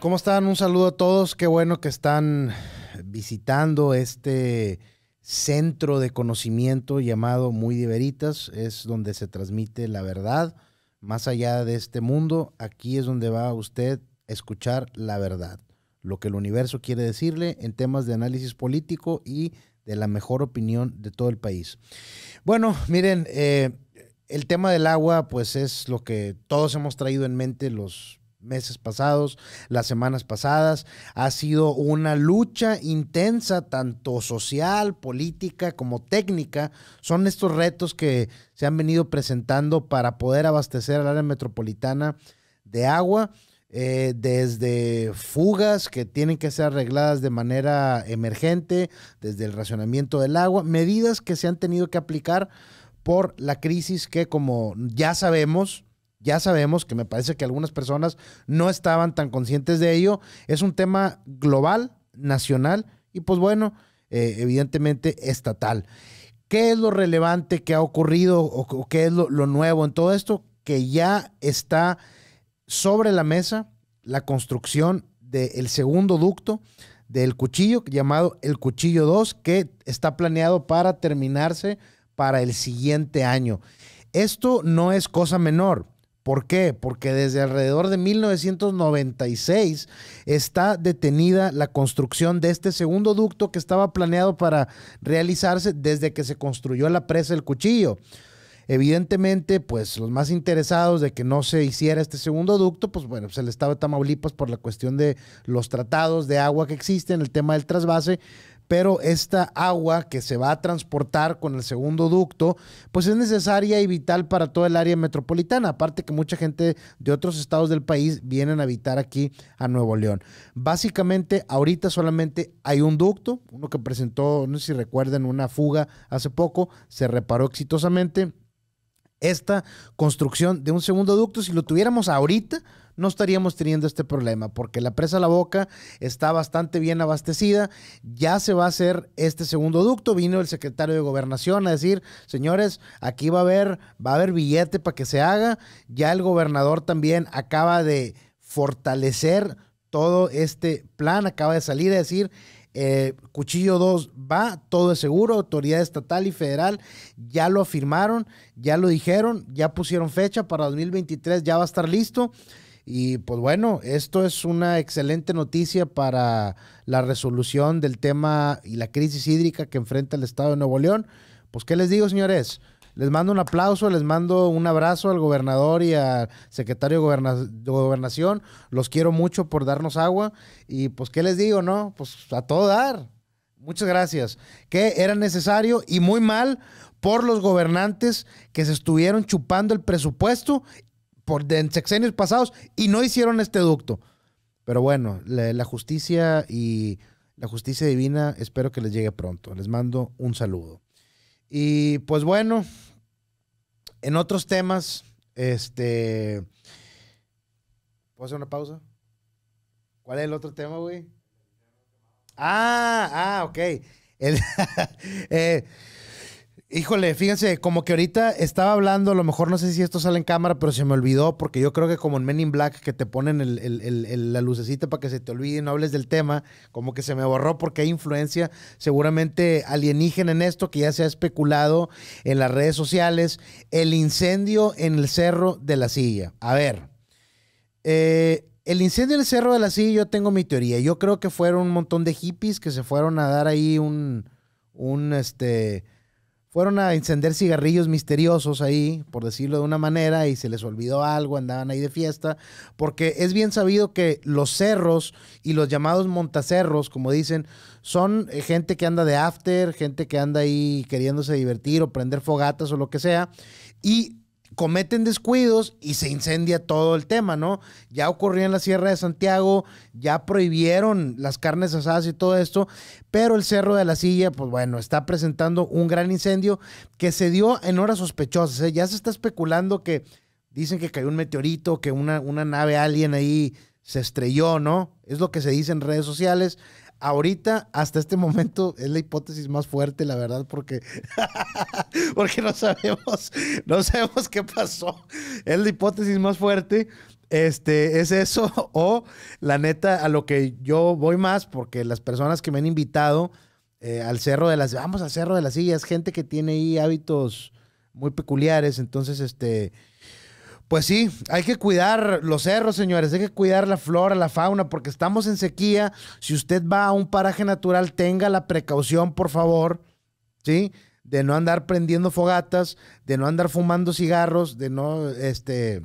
¿Cómo están? Un saludo a todos. Qué bueno que están visitando este centro de conocimiento llamado Muy de Veritas. Es donde se transmite la verdad más allá de este mundo. Aquí es donde va usted a escuchar la verdad, lo que el universo quiere decirle en temas de análisis político y de la mejor opinión de todo el país. Bueno, miren, eh, el tema del agua pues es lo que todos hemos traído en mente los meses pasados, las semanas pasadas. Ha sido una lucha intensa, tanto social, política como técnica. Son estos retos que se han venido presentando para poder abastecer al área metropolitana de agua. Eh, desde fugas que tienen que ser arregladas de manera emergente, desde el racionamiento del agua, medidas que se han tenido que aplicar por la crisis que, como ya sabemos, ya sabemos que me parece que algunas personas no estaban tan conscientes de ello. Es un tema global, nacional y pues bueno, eh, evidentemente estatal. ¿Qué es lo relevante que ha ocurrido o, qué es lo, nuevo en todo esto? Que ya está sobre la mesa la construcción del segundo ducto del cuchillo llamado el Cuchillo 2 que está planeado para terminarse para el siguiente año. Esto no es cosa menor. ¿Por qué? Porque desde alrededor de 1996 está detenida la construcción de este segundo ducto que estaba planeado para realizarse desde que se construyó la presa del cuchillo. Evidentemente, pues los más interesados de que no se hiciera este segundo ducto, pues bueno, se pues, le estaba Tamaulipas por la cuestión de los tratados de agua que existen, el tema del trasvase, pero esta agua que se va a transportar con el segundo ducto, pues es necesaria y vital para toda el área metropolitana, aparte que mucha gente de otros estados del país vienen a habitar aquí a Nuevo León. Básicamente, ahorita solamente hay un ducto, uno que presentó, no sé si recuerden, una fuga hace poco, se reparó exitosamente esta construcción de un segundo ducto, si lo tuviéramos ahorita, no estaríamos teniendo este problema, porque la presa La Boca está bastante bien abastecida. Ya se va a hacer este segundo ducto. Vino el secretario de Gobernación a decir, señores, aquí va a haber, va a haber billete para que se haga. Ya el gobernador también acaba de fortalecer todo este plan, acaba de salir a decir. Eh, Cuchillo 2 va, todo es seguro, autoridad estatal y federal ya lo afirmaron, ya lo dijeron, ya pusieron fecha para 2023, ya va a estar listo. Y pues bueno, esto es una excelente noticia para la resolución del tema y la crisis hídrica que enfrenta el Estado de Nuevo León. Pues, ¿qué les digo, señores? Les mando un aplauso, les mando un abrazo al gobernador y al secretario de, gobernación. Los quiero mucho por darnos agua. Y pues, ¿qué les digo, no? Pues a todo dar. Muchas gracias. Que era necesario y muy mal por los gobernantes que se estuvieron chupando el presupuesto por, en sexenios pasados y no hicieron este ducto. Pero bueno, la, justicia y la justicia divina espero que les llegue pronto. Les mando un saludo. Y pues bueno, en otros temas, este... ¿Puedo hacer una pausa? ¿Cuál es el otro tema, güey? Ah, ah, ok. El, eh, Híjole, fíjense, como que ahorita estaba hablando, a lo mejor no sé si esto sale en cámara, pero se me olvidó, porque yo creo que como en Men in Black, que te ponen la lucecita para que se te olvide y no hables del tema, como que se me borró porque hay influencia seguramente alienígena en esto, que ya se ha especulado en las redes sociales, el incendio en el Cerro de la Silla. A ver, eh, el incendio en el Cerro de la Silla, yo tengo mi teoría, yo creo que fueron un montón de hippies que se fueron a dar ahí un, un, este fueron a encender cigarrillos misteriosos ahí, por decirlo de una manera, y se les olvidó algo, andaban ahí de fiesta, porque es bien sabido que los cerros y los llamados montacerros, como dicen, son eh, gente que anda de after, gente que anda ahí queriéndose divertir o prender fogatas o lo que sea, y cometen descuidos y se incendia todo el tema, ¿no? Ya ocurrió en la Sierra de Santiago, ya prohibieron las carnes asadas y todo esto, pero el Cerro de la Silla, pues bueno, está presentando un gran incendio que se dio en horas sospechosas. ¿eh? Ya se está especulando que dicen que cayó un meteorito, que una, una nave alguien ahí se estrelló, ¿no? Es lo que se dice en redes sociales ahorita, hasta este momento, es la hipótesis más fuerte, la verdad, porque, porque no sabemos, no sabemos qué pasó. Es la hipótesis más fuerte. Este, es eso, o la neta, a lo que yo voy más, porque las personas que me han invitado eh, al Cerro de las, vamos al Cerro de las Sillas, gente que tiene ahí hábitos muy peculiares, entonces, este, pues sí, hay que cuidar los cerros, señores, hay que cuidar la flora, la fauna, porque estamos en sequía. Si usted va a un paraje natural, tenga la precaución, por favor, ¿sí? De no andar prendiendo fogatas, de no andar fumando cigarros, de no, este,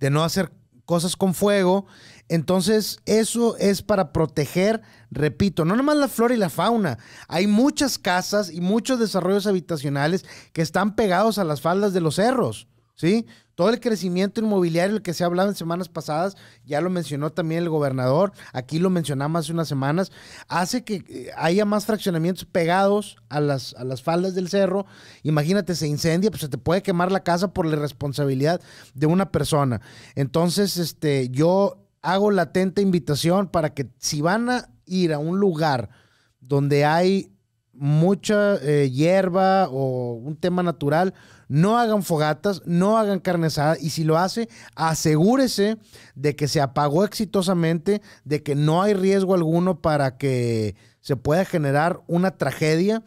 de no hacer cosas con fuego. Entonces, eso es para proteger, repito, no nomás la flora y la fauna. Hay muchas casas y muchos desarrollos habitacionales que están pegados a las faldas de los cerros, ¿sí? todo el crecimiento inmobiliario del que se ha hablado en semanas pasadas, ya lo mencionó también el gobernador, aquí lo mencionamos hace unas semanas, hace que eh, haya más fraccionamientos pegados a las, a las faldas del cerro. Imagínate, se incendia, pues se te puede quemar la casa por la irresponsabilidad de una persona. Entonces, este, yo hago atenta invitación para que si van a ir a un lugar donde hay mucha eh, hierba o un tema natural, no hagan fogatas, no hagan carne y si lo hace, asegúrese de que se apagó exitosamente, de que no hay riesgo alguno para que se pueda generar una tragedia.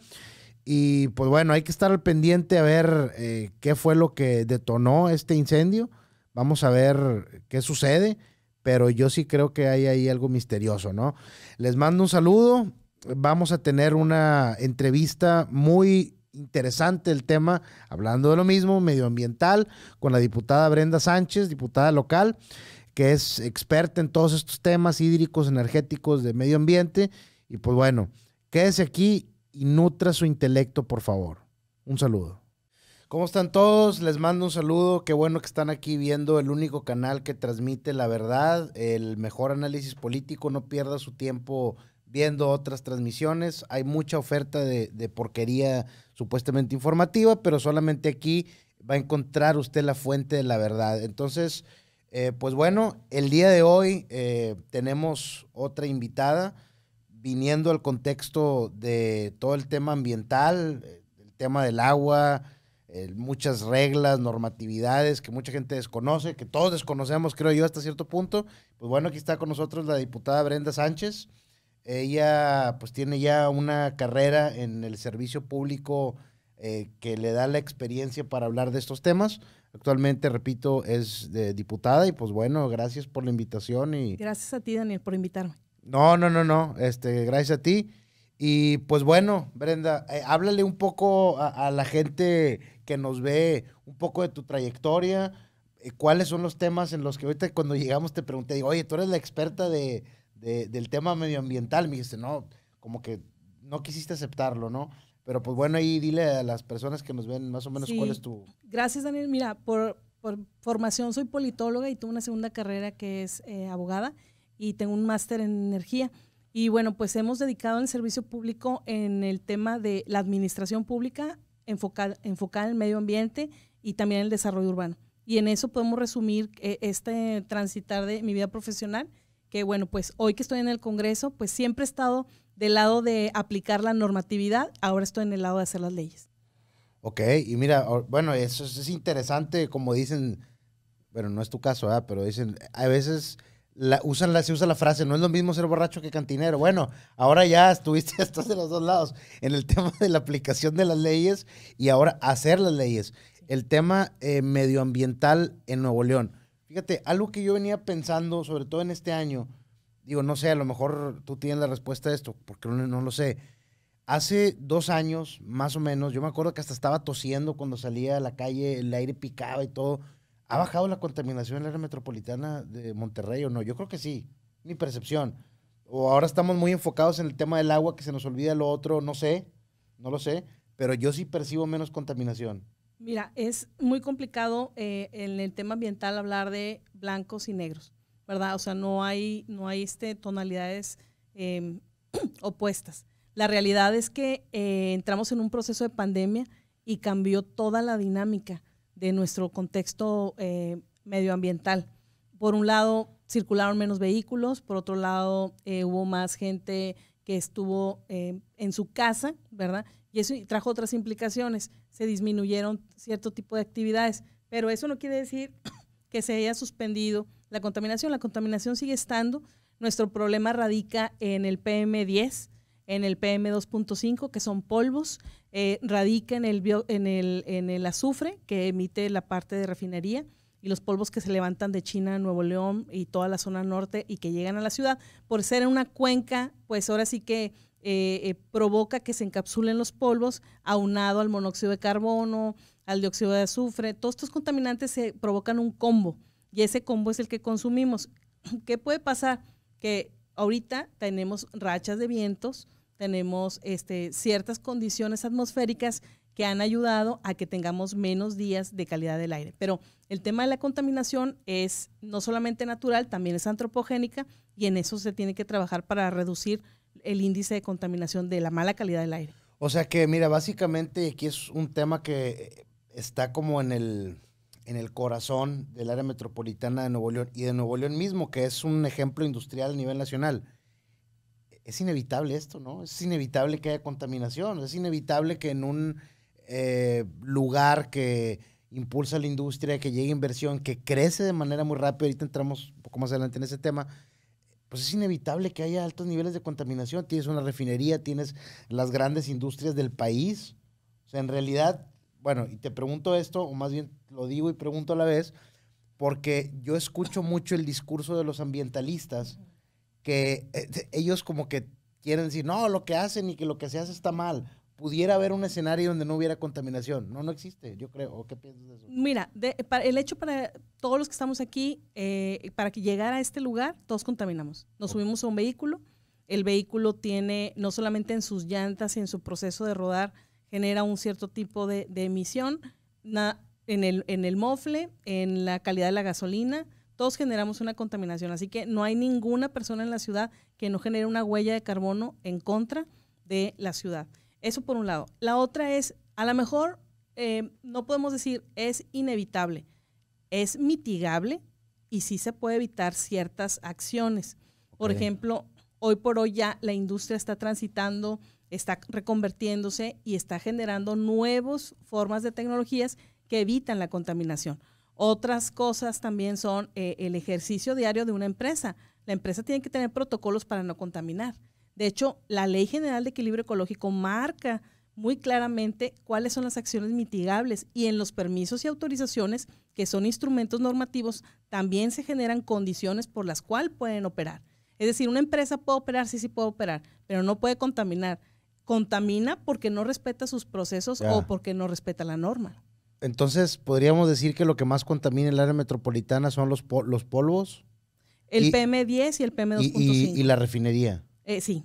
Y pues bueno, hay que estar al pendiente a ver eh, qué fue lo que detonó este incendio. Vamos a ver qué sucede, pero yo sí creo que hay ahí algo misterioso, ¿no? Les mando un saludo vamos a tener una entrevista muy interesante el tema, hablando de lo mismo, medioambiental, con la diputada Brenda Sánchez, diputada local, que es experta en todos estos temas hídricos, energéticos, de medio ambiente. Y pues bueno, quédese aquí y nutra su intelecto, por favor. Un saludo. ¿Cómo están todos? Les mando un saludo. Qué bueno que están aquí viendo el único canal que transmite la verdad, el mejor análisis político. No pierda su tiempo viendo otras transmisiones. Hay mucha oferta de, porquería supuestamente informativa, pero solamente aquí va a encontrar usted la fuente de la verdad. Entonces, eh, pues bueno, el día de hoy eh, tenemos otra invitada viniendo al contexto de todo el tema ambiental, el tema del agua, muchas reglas, normatividades que mucha gente desconoce, que todos desconocemos, creo yo, hasta cierto punto. Pues bueno, aquí está con nosotros la diputada Brenda Sánchez. Ella pues tiene ya una carrera en el servicio público eh, que le da la experiencia para hablar de estos temas. Actualmente, repito, es diputada y pues bueno, gracias por la invitación y... Gracias a ti, Daniel, por invitarme. No, no, no, no, este, gracias a ti. Y pues bueno, Brenda, eh, háblale un poco a, la gente que nos ve, un poco de tu trayectoria, eh, cuáles son los temas en los que ahorita cuando llegamos te pregunté, digo, oye, tú eres la experta de, del tema medioambiental. Me dijiste, no, como que no quisiste aceptarlo, ¿no? Pero pues bueno, ahí dile a las personas que nos ven más o menos cuál es tu... Gracias, Daniel. Mira, por, formación soy politóloga y tuve una segunda carrera que es eh, abogada y tengo un máster en energía. Y bueno, pues hemos dedicado el servicio público en el tema de la administración pública enfocada enfocar en el medio ambiente y también el desarrollo urbano. Y en eso podemos resumir eh, este transitar de mi vida profesional que bueno, pues hoy que estoy en el Congreso, pues siempre he estado del lado de aplicar la normatividad, ahora estoy en el lado de hacer las leyes. Ok, y mira, bueno, eso es interesante, como dicen, bueno, no es tu caso, pero dicen, a veces la, usan la, se usa la frase, no es lo mismo ser borracho que cantinero. Bueno, ahora ya estuviste, estás de los dos lados, en el tema de la aplicación de las leyes y ahora hacer las leyes. El tema eh, medioambiental en Nuevo León. Fíjate, algo que yo venía pensando, sobre todo en este año, digo, no sé, a lo mejor tú tienes la respuesta a esto, porque no, lo sé. Hace dos años, más o menos, yo me acuerdo que hasta estaba tosiendo cuando salía a la calle, el aire picaba y todo. ¿Ha bajado la contaminación en la área metropolitana de Monterrey o no? Yo creo que sí, mi percepción. O ahora estamos muy enfocados en el tema del agua, que se nos olvida lo otro, no sé, no lo sé, pero yo sí percibo menos contaminación. Mira, es muy complicado eh, en el tema ambiental hablar de blancos y negros, ¿verdad? O sea, no hay, no hay este, tonalidades em, opuestas. La realidad es que eh, entramos en un proceso de pandemia y cambió toda la dinámica de nuestro contexto eh, medioambiental. Por un lado, circularon menos vehículos, por otro lado, hubo más gente que estuvo en su casa, ¿verdad? Y eso trajo otras implicaciones. Se disminuyeron cierto tipo de actividades, pero eso no quiere decir que se haya suspendido la contaminación. La contaminación sigue estando. Nuestro problema radica en el PM10, en el PM2.5, que son polvos, eh, radica en el, bio, en, el, en el azufre que emite la parte de refinería y los polvos que se levantan de China, Nuevo León y toda la zona norte y que llegan a la ciudad. Por ser en una cuenca, pues ahora sí que eh, eh, provoca que se encapsulen los polvos, aunado al monóxido de carbono, al dióxido de azufre. Todos estos contaminantes se provocan un combo y ese combo es el que consumimos. ¿Qué puede pasar? Que ahorita tenemos rachas de vientos, tenemos este, ciertas condiciones atmosféricas que han ayudado a que tengamos menos días de calidad del aire. Pero el tema de la contaminación es no solamente natural, también es antropogénica y en eso se tiene que trabajar para reducir el índice de contaminación de la mala calidad del aire. O sea que, mira, básicamente aquí es un tema que está como en el, en el corazón del área metropolitana de Nuevo León y de Nuevo León mismo, que es un ejemplo industrial a nivel nacional. Es inevitable esto, ¿no? Es inevitable que haya contaminación, es inevitable que en un eh, lugar que impulsa la industria, que llegue inversión, que crece de manera muy rápida, ahorita entramos un poco más adelante en ese tema, pues es inevitable que haya altos niveles de contaminación. Tienes una refinería, tienes las grandes industrias del país. O sea, en realidad, bueno, y te pregunto esto, o más bien lo digo y pregunto a la vez, porque yo escucho mucho el discurso de los ambientalistas, que eh, ellos como que quieren decir, no, lo que hacen y que lo que se hace está mal pudiera haber un escenario donde no hubiera contaminación. No, no existe, yo creo. ¿O qué piensas de eso? Mira, el hecho para todos los que estamos aquí, eh, para que llegara a este lugar, todos contaminamos. Nos subimos a un vehículo, el vehículo tiene, no solamente en sus llantas y en su proceso de rodar, genera un cierto tipo de, emisión en el mofle, en la calidad de la gasolina, todos generamos una contaminación. Así que no hay ninguna persona en la ciudad que no genere una huella de carbono en contra de la ciudad. Eso por un lado. La otra es, a lo mejor em, no podemos decir es inevitable, es mitigable y sí se puede evitar ciertas acciones. Por ejemplo, hoy por hoy ya la industria está transitando, está reconvertiéndose y está generando nuevas formas de tecnologías que evitan la contaminación. Otras cosas también son eh, el ejercicio diario de una empresa. La empresa tiene que tener protocolos para no contaminar. De hecho, la Ley General de Equilibrio Ecológico marca muy claramente cuáles son las acciones mitigables y en los permisos y autorizaciones, que son instrumentos normativos, también se generan condiciones por las cuales pueden operar. Es decir, una empresa puede operar, sí, sí puede operar, pero no puede contaminar. Contamina porque no respeta sus procesos o porque no respeta la norma. Entonces, ¿podríamos decir que lo que más contamina el área metropolitana son los, los polvos? El PM10 y el PM2.5. y la refinería. Eh, sí,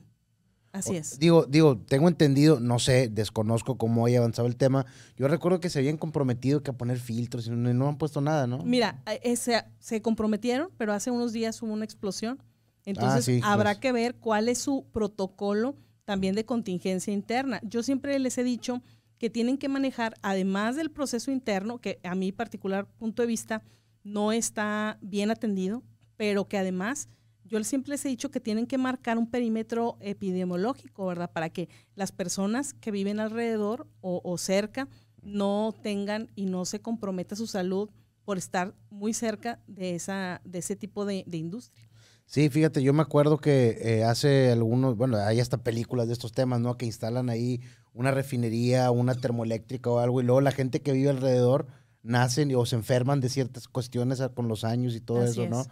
así es. Digo, digo, tengo entendido, no sé, desconozco cómo haya avanzado el tema. Yo recuerdo que se habían comprometido que a poner filtros y no, han puesto nada, ¿no? Mira, eh, se, comprometieron, pero hace unos días hubo una explosión. Entonces habrá que ver cuál es su protocolo también de contingencia interna. Yo siempre les he dicho que tienen que manejar, además del proceso interno, que a mi particular punto de vista no está bien atendido, pero que además yo siempre les he dicho que tienen que marcar un perímetro epidemiológico, ¿verdad? Para que las personas que viven alrededor o, cerca no tengan y no se comprometa su salud por estar muy cerca de, esa, de ese tipo de, industria. Sí, fíjate, yo me acuerdo que eh, hace algunos, bueno, hay hasta películas de estos temas, ¿no? Que instalan ahí una refinería, una termoeléctrica o algo, y luego la gente que vive alrededor nacen o se enferman de ciertas cuestiones con los años y todo eso, ¿no?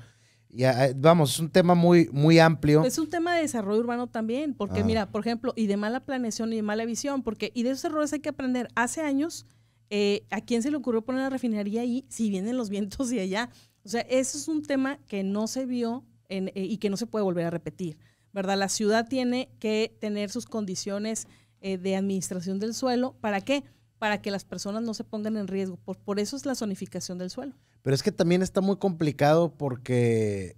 Ah, eh, vamos, es un tema muy, muy amplio. Es un tema de desarrollo urbano también, porque ah. mira, por ejemplo, y de mala planeación y de mala visión, porque y de esos errores hay que aprender. Hace años, eh, ¿a quién se le ocurrió poner la refinería ahí si vienen los vientos de allá? O sea, eso es un tema que no se vio en, eh, y que no se puede volver a repetir, ¿verdad? La ciudad tiene que tener sus condiciones de administración del suelo. ¿Para qué? para que las personas no se pongan en riesgo. Por, eso es la zonificación del suelo. Pero es que también está muy complicado porque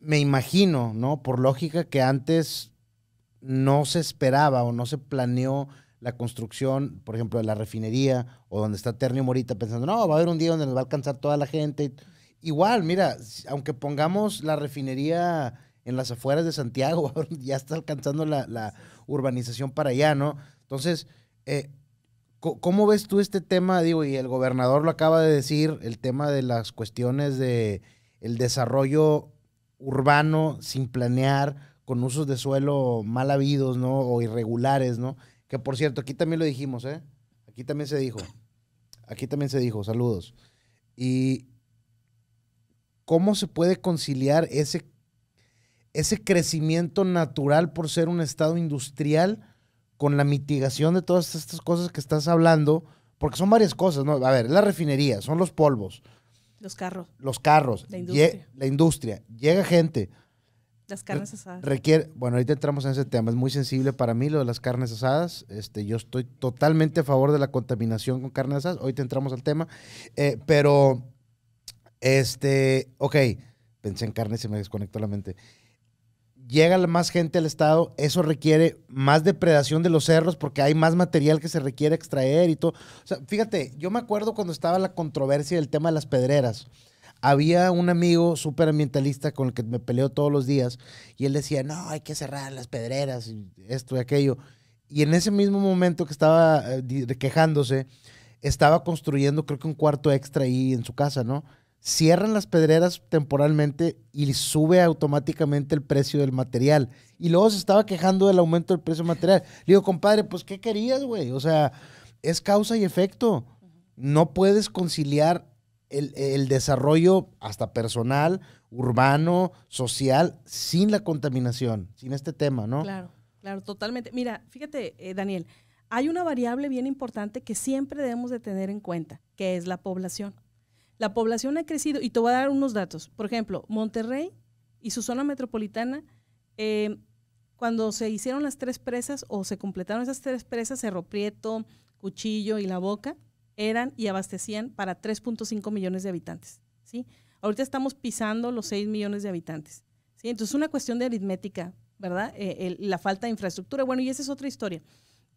me imagino, ¿no? Por lógica que antes no se esperaba o no se planeó la construcción, por ejemplo, de la refinería o donde está Ternio Morita pensando, no, va a haber un día donde nos va a alcanzar toda la gente. Igual, mira, aunque pongamos la refinería en las afueras de Santiago, ya está alcanzando la, la urbanización para allá, ¿no? Entonces, eh, ¿cómo ves tú este tema? Digo, y el gobernador lo acaba de decir, el tema de las cuestiones de el desarrollo urbano sin planear, con usos de suelo mal habidos, ¿no? O irregulares, ¿no? Que por cierto, aquí también lo dijimos, ¿eh? Aquí también se dijo. Aquí también se dijo, saludos. Y cómo se puede conciliar ese, ese crecimiento natural por ser un estado industrial con la mitigación de todas estas cosas que estás hablando, porque son varias cosas, ¿no? A ver, la refinería, son los polvos. Los carros. Los carros. La industria. la industria. Llega gente. Las carnes asadas. Requiere, bueno, ahorita entramos en ese tema, es muy sensible para mí lo de las carnes asadas. Este, yo estoy totalmente a favor de la contaminación con carnes asadas. Ahorita entramos al tema. Eh, pero, este, ok, pensé en carne y se me desconectó la mente llega más gente al estado, eso requiere más depredación de los cerros porque hay más material que se requiere extraer y todo. O sea, fíjate, yo me acuerdo cuando estaba la controversia del tema de las pedreras. Había un amigo súper ambientalista con el que me peleó todos los días y él decía, no, hay que cerrar las pedreras y esto y aquello. Y en ese mismo momento que estaba eh, quejándose, estaba construyendo creo que un cuarto extra ahí en su casa, ¿no? cierran las pedreras temporalmente y sube automáticamente el precio del material. Y luego se estaba quejando del aumento del precio del material. Le digo, compadre, pues ¿qué querías, güey? O sea, es causa y efecto. No puedes conciliar el, desarrollo hasta personal, urbano, social, sin la contaminación, sin este tema, ¿no? Claro, claro, totalmente. Mira, fíjate, eh, Daniel, hay una variable bien importante que siempre debemos de tener en cuenta, que es la población. La población ha crecido y te voy a dar unos datos. Por ejemplo, Monterrey y su zona metropolitana, eh, cuando se hicieron las tres presas o se completaron esas tres presas, Cerro Prieto, Cuchillo y La Boca, eran y abastecían para 3.5 millones de habitantes. ¿sí? Ahorita estamos pisando los 6 millones de habitantes. ¿sí? Entonces es una cuestión de aritmética, ¿verdad? Eh, la falta de infraestructura. Bueno, y esa es otra historia.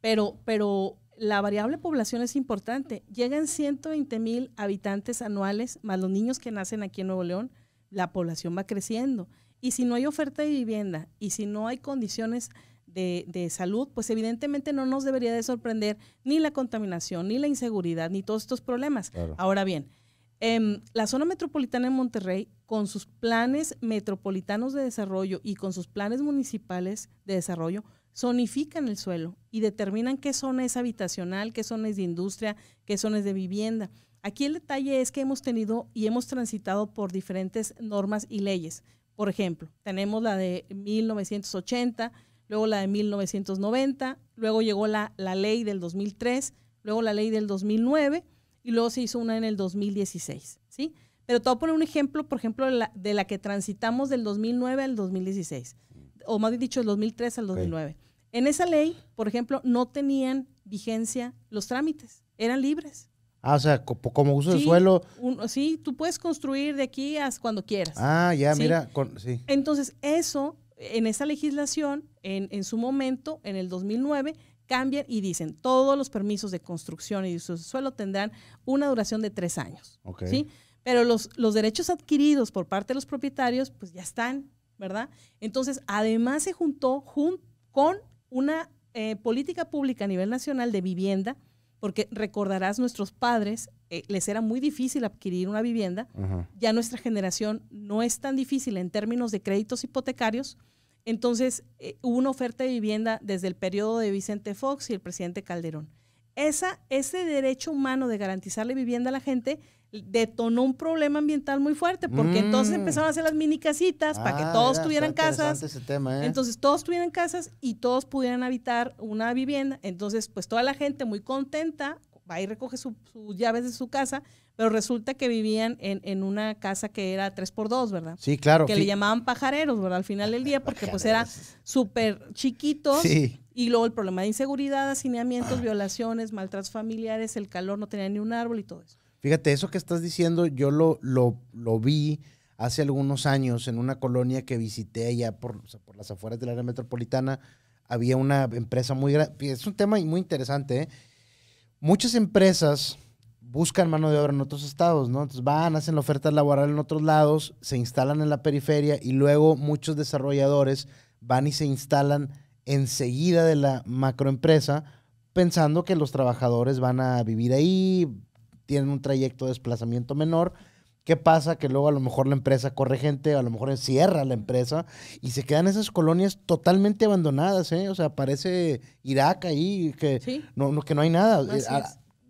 Pero, pero la variable población es importante. Llegan 120 mil habitantes anuales, más los niños que nacen aquí en Nuevo León, la población va creciendo. Y si no hay oferta de vivienda y si no hay condiciones de, salud, pues evidentemente no nos debería de sorprender ni la contaminación, ni la inseguridad, ni todos estos problemas. Ahora bien, em, la zona metropolitana de Monterrey, con sus planes metropolitanos de desarrollo y con sus planes municipales de desarrollo, zonifican el suelo y determinan qué zona es habitacional, qué zona es de industria, qué zona es de vivienda. Aquí el detalle es que hemos tenido y hemos transitado por diferentes normas y leyes. Por ejemplo, tenemos la de 1980, luego la de 1990, luego llegó la, ley del 2003, luego la ley del 2009 y luego se hizo una en el 2016, ¿sí? Pero te voy a poner un ejemplo, por ejemplo, de la que transitamos del 2009 al 2016 o más bien dicho, del 2003 al 2009. En esa ley, por ejemplo, no tenían vigencia los trámites, eran libres. Ah, o sea, como uso del de suelo. sí, tú puedes construir de aquí hasta cuando quieras. Ah, ya, mira, sí. Entonces, eso, en esa legislación, en, su momento, en el 2009, cambian y dicen, todos los permisos de construcción y uso de suelo tendrán una duración de tres años. ¿sí? Pero los, los derechos adquiridos por parte de los propietarios, pues ya están ¿verdad? Entonces, además se juntó con una eh, política pública a nivel nacional de vivienda, porque recordarás, nuestros padres eh, les era muy difícil adquirir una vivienda, ya nuestra generación no es tan difícil en términos de créditos hipotecarios, entonces eh, hubo una oferta de vivienda desde el periodo de Vicente Fox y el presidente Calderón. Esa, ese derecho humano de garantizarle vivienda a la gente detonó un problema ambiental muy fuerte, porque entonces mm. empezaron a hacer las mini casitas para que ah, todos tuvieran casas. ¿eh? Entonces todos tuvieran casas y todos pudieran habitar una vivienda. Entonces, pues toda la gente muy contenta va y recoge sus llaves de su casa, pero resulta que vivían en, en, una casa que era 3x2, ¿verdad? Sí, claro. Que le llamaban pajareros, ¿verdad? Al final del día, porque pues era súper chiquitos. Y luego el problema de inseguridad, hacinamientos, violaciones, maltratos familiares, el calor, no tenían ni un árbol y todo eso. Fíjate, eso que estás diciendo, yo lo, lo, vi hace algunos años en una colonia que visité allá por, por las afueras del área metropolitana. Había una empresa muy grande. Es un tema muy interesante. ¿eh? Muchas empresas buscan mano de obra en otros estados, ¿no? Entonces van, hacen ofertas oferta laboral en otros lados, se instalan en la periferia y luego muchos desarrolladores van y se instalan enseguida de la macroempresa pensando que los trabajadores van a vivir ahí, tienen un trayecto de desplazamiento menor. ¿Qué pasa? Que luego a lo mejor la empresa corre gente, a lo mejor encierra la empresa y se quedan esas colonias totalmente abandonadas, ¿eh? O sea, parece Irak ahí, que, no, que no hay nada. Eh,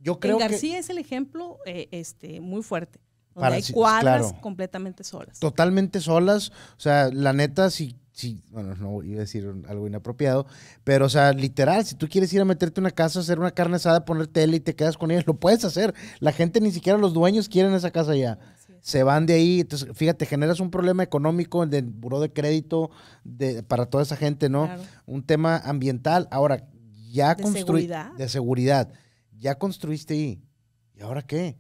yo creo en García es el ejemplo eh, este, muy fuerte. Donde hay cuadras completamente solas. Totalmente solas. O sea, la neta, si sí, bueno, no iba a decir algo inapropiado, pero o sea, literal, si tú quieres ir a meterte una casa, hacer una carne asada, poner tele y te quedas con ellos, lo puedes hacer. La gente ni siquiera los dueños quieren esa casa ya. Se van de ahí, entonces fíjate, generas un problema económico del buró de crédito de, para toda esa gente, ¿no? Un tema ambiental. Ahora, ya construiste. De seguridad. Ya construiste ahí. ¿Y ahora qué?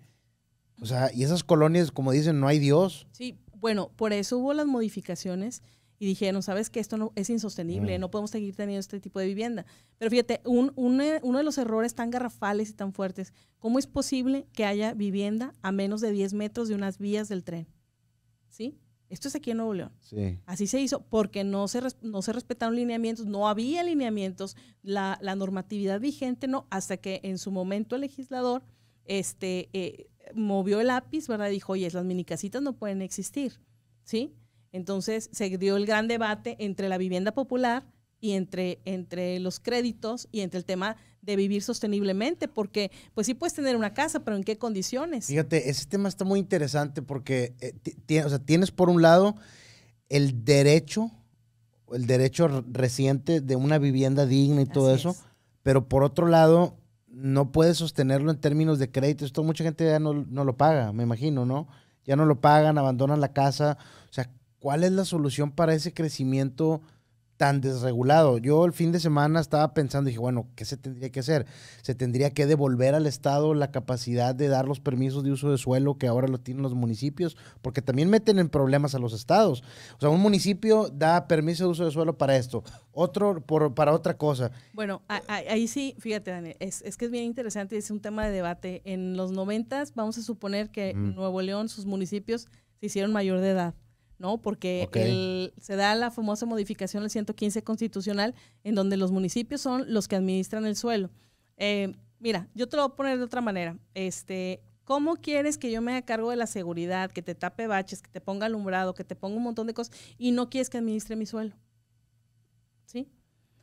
O sea, y esas colonias, como dicen, no hay Dios. Sí, bueno, por eso hubo las modificaciones y dijeron, sabes que esto no, es insostenible, mm. no podemos seguir teniendo este tipo de vivienda. Pero fíjate, un, eh, uno de los errores tan garrafales y tan fuertes, ¿cómo es posible que haya vivienda a menos de 10 metros de unas vías del tren? ¿Sí? Esto es aquí en Nuevo León. Así se hizo porque no se, no se respetaron lineamientos, no había lineamientos, la, normatividad vigente no, hasta que en su momento el legislador este, eh, movió el lápiz, ¿verdad? Dijo, oye, las minicasitas no pueden existir, ¿sí? Entonces se dio el gran debate entre la vivienda popular y entre, entre los créditos y entre el tema de vivir sosteniblemente, porque pues sí puedes tener una casa, pero ¿en qué condiciones? Fíjate, ese tema está muy interesante porque eh, tienes por un lado el derecho, el derecho reciente de una vivienda digna y todo eso, pero por otro lado no puedes sostenerlo en términos de crédito. Esto mucha gente ya no, no lo paga, me imagino, ¿no? Ya no lo pagan, abandonan la casa. O sea, ¿Cuál es la solución para ese crecimiento tan desregulado? Yo el fin de semana estaba pensando, dije, bueno, ¿qué se tendría que hacer? Se tendría que devolver al Estado la capacidad de dar los permisos de uso de suelo que ahora lo tienen los municipios, porque también meten en problemas a los estados. O sea, un municipio da permiso de uso de suelo para esto, otro por, para otra cosa. Bueno, ahí sí, fíjate, Daniel, es, que es bien interesante, es un tema de debate. En los noventas, vamos a suponer que Nuevo León, sus municipios, se hicieron mayor de edad. ¿no? Porque se da la famosa modificación del 115 constitucional en donde los municipios son los que administran el suelo. Eh, mira, yo te lo voy a poner de otra manera. Este, ¿Cómo quieres que yo me haga cargo de la seguridad, que te tape baches, que te ponga alumbrado, que te ponga un montón de cosas y no quieres que administre mi suelo? ¿Sí?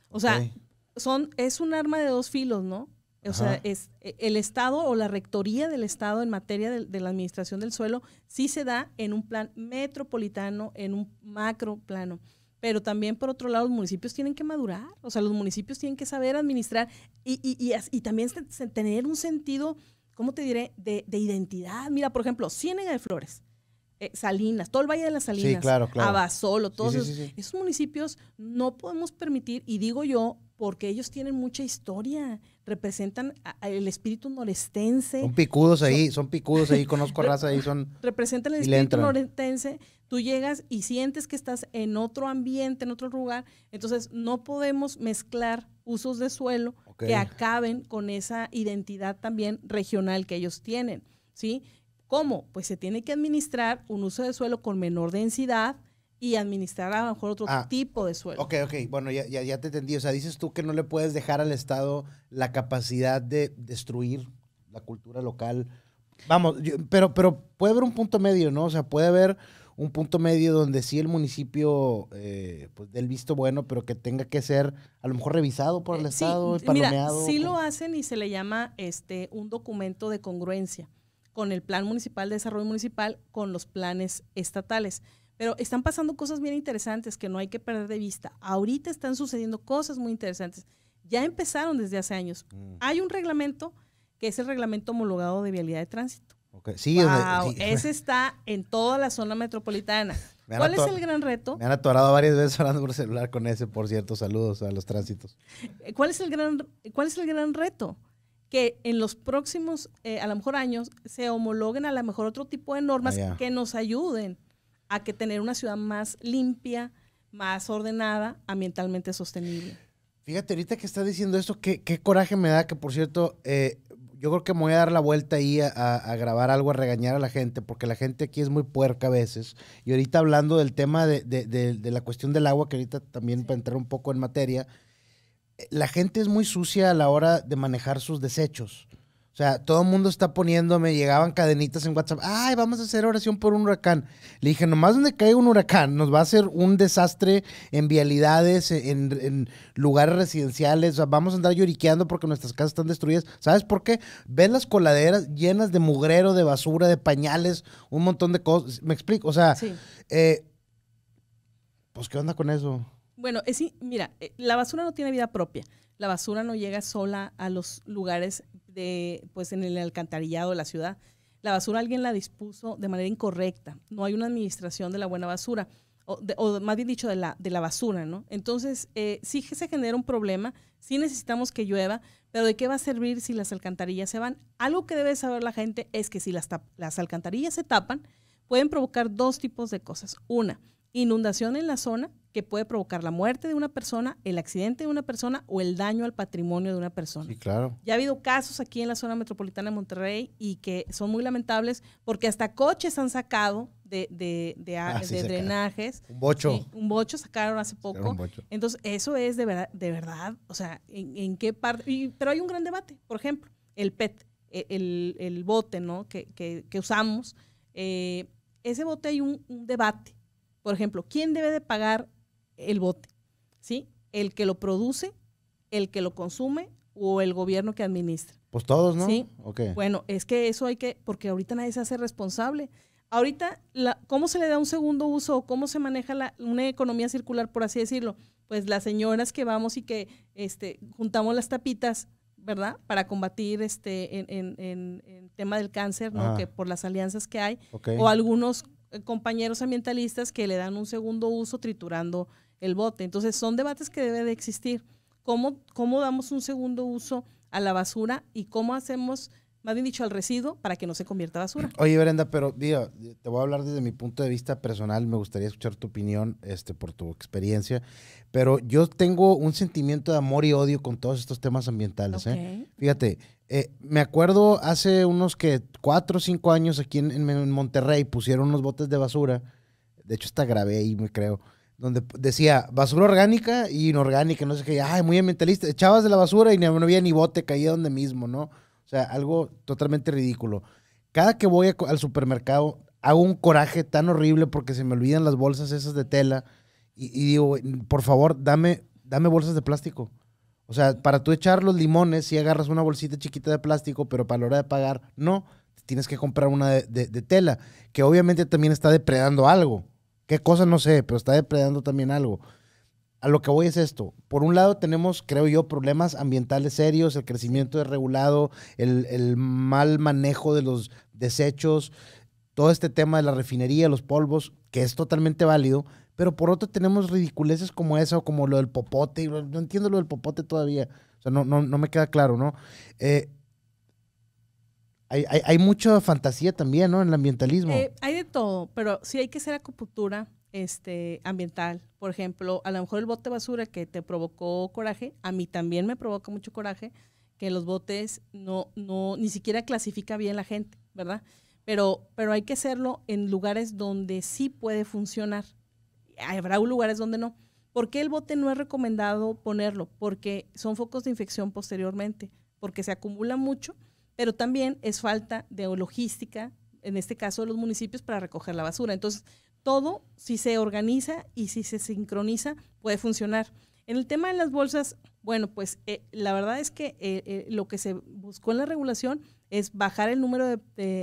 O sea, son, es un arma de dos filos, ¿no? O sea, es eh, el Estado o la rectoría del Estado en materia de, la administración del suelo sí se da en un plan metropolitano, en un macro plano. Pero también, por otro lado, los municipios tienen que madurar. O sea, los municipios tienen que saber administrar y, y, también tener un sentido, ¿cómo te diré?, de, de identidad. Mira, por ejemplo, Ciénega de Flores. Eh, Salinas, todo el Valle de las Salinas, Abasolo, todos esos, esos municipios no podemos permitir, y digo yo, porque ellos tienen mucha historia, representan el espíritu norestense. Son picudos ahí, son picudos ahí, conozco raza ahí, son... Representan el espíritu norestense, tú llegas y sientes que estás en otro ambiente, en otro lugar, entonces no podemos mezclar usos de suelo que acaben con esa identidad también regional que ellos tienen, ¿sí? ¿Cómo? Pues se tiene que administrar un uso de suelo con menor densidad, y administrar a lo mejor otro ah, tipo de suelo. Ok, ok, bueno, ya, ya, te entendí. O sea, dices tú que no le puedes dejar al Estado la capacidad de destruir la cultura local. Vamos, pero, pero puede haber un punto medio, ¿no? O sea, puede haber un punto medio donde sí el municipio eh, pues del visto bueno, pero que tenga que ser a lo mejor revisado por el eh, Estado, sí, Mira, sí lo hacen y se le llama este un documento de congruencia con el Plan Municipal de Desarrollo Municipal, con los planes estatales. Pero están pasando cosas bien interesantes que no hay que perder de vista. Ahorita están sucediendo cosas muy interesantes. Ya empezaron desde hace años. Mm. Hay un reglamento que es el reglamento homologado de vialidad de tránsito. Sí, wow, Ese está en toda la zona metropolitana. ¿Cuál es el gran reto? Me han atorado varias veces hablando por celular con ese, por cierto. Saludos a los tránsitos. Eh, ¿Cuál es el gran, eh, cuál es el gran reto? Que en los próximos, eh, a lo mejor años, se homologuen a lo mejor otro tipo de normas ah, que nos ayuden a que tener una ciudad más limpia, más ordenada, ambientalmente sostenible. Fíjate, ahorita que está diciendo esto, qué, coraje me da que, por cierto, eh, yo creo que me voy a dar la vuelta ahí a, grabar algo, a regañar a la gente, porque la gente aquí es muy puerca a veces. Y ahorita hablando del tema de, de la cuestión del agua, que ahorita también para entrar un poco en materia, eh, la gente es muy sucia a la hora de manejar sus desechos. O sea, todo el mundo está poniéndome, me llegaban cadenitas en WhatsApp. Ay, vamos a hacer oración por un huracán. Le dije, nomás donde caiga un huracán, nos va a hacer un desastre en vialidades, en, lugares residenciales. vamos a andar lloriqueando porque nuestras casas están destruidas. ¿Sabes por qué? Ven las coladeras llenas de mugrero, de basura, de pañales, un montón de cosas. ¿Me explico? O sea, eh, pues, ¿qué onda con eso? Bueno, es, mira, eh, la basura no tiene vida propia. La basura no llega sola a los lugares pues, en el alcantarillado de la ciudad. La basura alguien la dispuso de manera incorrecta. No hay una administración de la buena basura, o, más bien dicho, de la, de la basura, ¿no? Entonces, eh, sí que se genera un problema, sí necesitamos que llueva, pero ¿de qué va a servir si las alcantarillas se van? Algo que debe saber la gente es que si las, las alcantarillas se tapan, pueden provocar dos tipos de cosas. Una, inundación en la zona, que puede provocar la muerte de una persona, el accidente de una persona o el daño al patrimonio de una persona. Sí, claro. Ya ha habido casos aquí en la zona metropolitana de Monterrey y que son muy lamentables porque hasta coches han sacado de, ah, drenajes. Un bocho. un bocho sacaron hace poco. Entonces, eso es de verdad, de verdad o sea, en, qué parte... pero hay un gran debate, por ejemplo, el PET, e, el, bote, ¿no? Que, usamos. Eh, ese bote hay un, un debate. Por ejemplo, ¿quién debe de pagar el bote, ¿sí? El que lo produce, el que lo consume o el gobierno que administra. Pues todos, ¿no? Sí. Bueno, es que eso hay que, porque ahorita nadie se hace responsable. Ahorita, la, ¿cómo se le da un segundo uso o cómo se maneja una economía circular, por así decirlo? Pues las señoras que vamos y que este, juntamos las tapitas, ¿verdad? Para combatir este en, en, tema del cáncer, ¿no? Que por las alianzas que hay. O algunos eh, compañeros ambientalistas que le dan un segundo uso triturando el bote. Entonces son debates que deben de existir. ¿Cómo, ¿Cómo damos un segundo uso a la basura y cómo hacemos, más bien dicho, al residuo para que no se convierta basura? Oye, Brenda, pero digo, te voy a hablar desde mi punto de vista personal, me gustaría escuchar tu opinión este, por tu experiencia, pero yo tengo un sentimiento de amor y odio con todos estos temas ambientales. ¿eh? Fíjate, eh, me acuerdo hace unos que cuatro o cinco años aquí en, Monterrey pusieron unos botes de basura. De hecho, hasta grabé ahí, me creo donde decía basura orgánica y inorgánica, no sé qué, ay, muy ambientalista, echabas de la basura y no había ni bote, caía donde mismo, ¿no? O sea, algo totalmente ridículo. Cada que voy al supermercado hago un coraje tan horrible porque se me olvidan las bolsas esas de tela y, digo, por favor, dame, dame bolsas de plástico. O sea, para tú echar los limones, si agarras una bolsita chiquita de plástico, pero para la hora de pagar, no, tienes que comprar una de tela, que obviamente también está depredando algo. ¿Qué cosa? No sé, pero está depredando también algo. A lo que voy es esto. Por un lado tenemos, creo yo, problemas ambientales serios, el crecimiento desregulado, el, el mal manejo de los desechos, todo este tema de la refinería, los polvos, que es totalmente válido, pero por otro tenemos ridiculeces como esa o como lo del popote, no entiendo lo del popote todavía, o sea, no, no, no me queda claro, ¿no? Eh, hay, hay, mucha fantasía también, ¿no? En el ambientalismo. Eh, hay de todo, pero sí hay que hacer acupuntura este, ambiental. Por ejemplo, a lo mejor el bote basura que te provocó coraje, a mí también me provoca mucho coraje, que los botes no, no, ni siquiera clasifica bien la gente, ¿verdad? Pero, pero hay que hacerlo en lugares donde sí puede funcionar. Habrá lugares donde no. ¿Por qué el bote no es recomendado ponerlo? Porque son focos de infección posteriormente, porque se acumula mucho pero también es falta de logística, en este caso de los municipios, para recoger la basura. Entonces, todo, si se organiza y si se sincroniza, puede funcionar. En el tema de las bolsas, bueno, pues eh, la verdad es que eh, eh, lo que se buscó en la regulación es bajar el número de,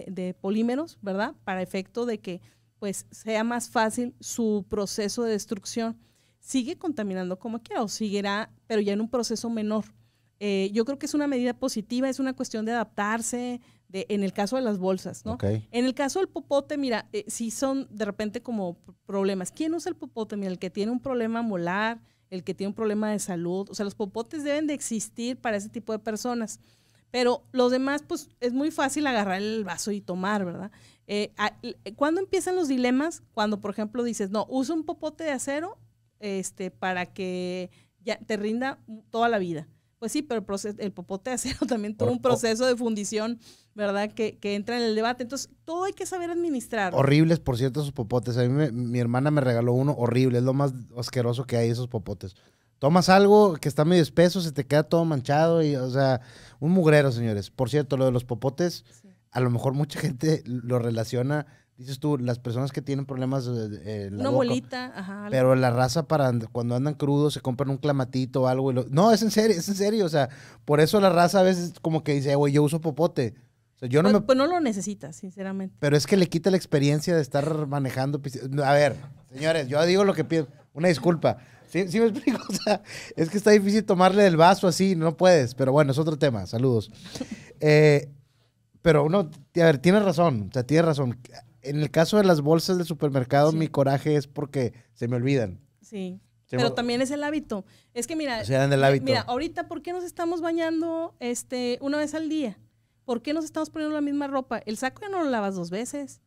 de, polímeros, ¿verdad? Para efecto de que pues sea más fácil su proceso de destrucción. Sigue contaminando como quiera o seguirá, pero ya en un proceso menor. Eh, yo creo que es una medida positiva, es una cuestión de adaptarse, de, en el caso de las bolsas, ¿no? En el caso del popote, mira, eh, si son de repente como problemas. ¿Quién usa el popote? Mira, el que tiene un problema molar, el que tiene un problema de salud. O sea, los popotes deben de existir para ese tipo de personas. Pero los demás, pues es muy fácil agarrar el vaso y tomar, ¿verdad? Eh, eh ¿Cuándo empiezan los dilemas? Cuando, por ejemplo, dices, no, usa un popote de acero este, para que ya te rinda toda la vida pues sí, pero el, popote de acero también todo un proceso de fundición, ¿verdad? Que, entra en el debate. Entonces, todo hay que saber administrar. Horribles, por cierto, esos popotes. A mí mi hermana me regaló uno horrible. Es lo más asqueroso que hay esos popotes. Tomas algo que está medio espeso, se te queda todo manchado y, o sea, un mugrero, señores. Por cierto, lo de los popotes, a lo mejor mucha gente lo relaciona dices tú, las personas que tienen problemas de eh, la Una bolita, ajá. Pero la raza para cuando andan crudos se compran un clamatito o algo. no, es en serio, es en serio. O sea, por eso la raza a veces como que dice, eh, güey, yo uso popote. yo no pues, me... Pues, no lo necesitas, sinceramente. Pero es que le quita la experiencia de estar manejando. A ver, señores, yo digo lo que pido. Una disculpa. ¿Sí, ¿Sí, me explico? O sea, es que está difícil tomarle el vaso así, no puedes. Pero bueno, es otro tema. Saludos. Eh, pero uno, a ver, tienes razón. O sea, tienes razón en el caso de las bolsas de supermercado, mi coraje es porque se me olvidan. Sí. pero también es el hábito. Es que mira, mira, ahorita, ¿por qué nos estamos bañando este, una vez al día? ¿Por qué nos estamos poniendo la misma ropa? El saco ya no lo lavas dos veces.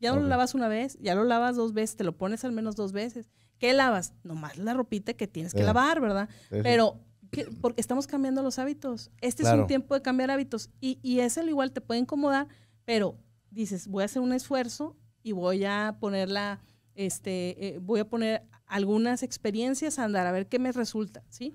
Ya no lo lavas una vez, ya lo lavas dos veces, te lo pones al menos dos veces. ¿Qué lavas? Nomás la ropita que tienes que lavar, ¿verdad? pero porque estamos cambiando los hábitos. Este es un tiempo de cambiar hábitos. Y, y es el igual, te puede incomodar, pero dices, voy a hacer un esfuerzo y voy a ponerla, este, eh, voy a poner algunas experiencias a andar a ver qué me resulta, ¿sí?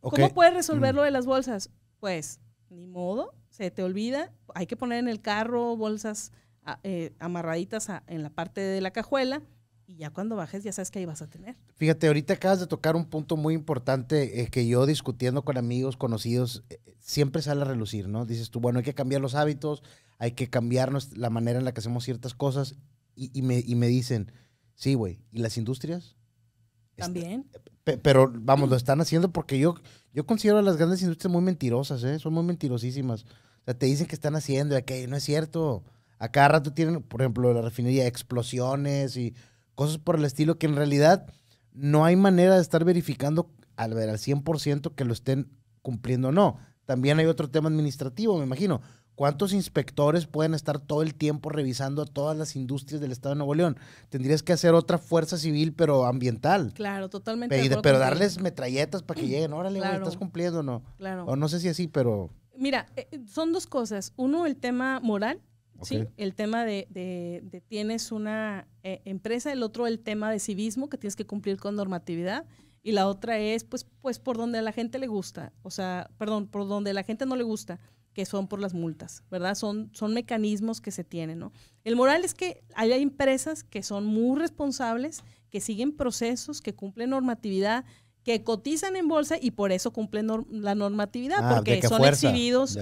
¿Cómo puedes resolver mm. lo de las bolsas? Pues, ni modo, se te olvida, hay que poner en el carro bolsas ah, eh, amarraditas en la parte de la cajuela y ya cuando bajes ya sabes que ahí vas a tener. Fíjate, ahorita acabas de tocar un punto muy importante eh, que yo discutiendo con amigos, conocidos, eh, siempre sale a relucir, ¿no? Dices tú, bueno, hay que cambiar los hábitos, hay que cambiar la manera en la que hacemos ciertas cosas y, me, y me, dicen, sí, güey, ¿y las industrias? Este, También. pero vamos, lo están haciendo porque yo, yo considero a las grandes industrias muy mentirosas, ¿eh? Son muy mentirosísimas. O sea, te dicen que están haciendo, que no es cierto. A cada rato tienen, por ejemplo, la refinería, explosiones y cosas por el estilo, que en realidad no hay manera de estar verificando al ver al 100% que lo estén cumpliendo o no. También hay otro tema administrativo, me imagino. ¿Cuántos inspectores pueden estar todo el tiempo revisando a todas las industrias del Estado de Nuevo León? Tendrías que hacer otra fuerza civil, pero ambiental. Claro, totalmente. pero, darles metralletas para que lleguen, órale, ¿estás cumpliendo o no? Claro. O no sé si así, pero... Mira, eh, son dos cosas. Uno, el tema moral, Sí, el tema de, tienes una eh, empresa, el otro el tema de civismo, que tienes que cumplir con normatividad, y la otra es pues, pues por donde a la gente le gusta, o sea, perdón, por donde la gente no le gusta, que son por las multas, ¿verdad? Son, son mecanismos que se tienen, ¿no? El moral es que hay empresas que son muy responsables, que siguen procesos, que cumplen normatividad, que cotizan en bolsa y por eso cumplen la normatividad, ah, porque son exhibidos.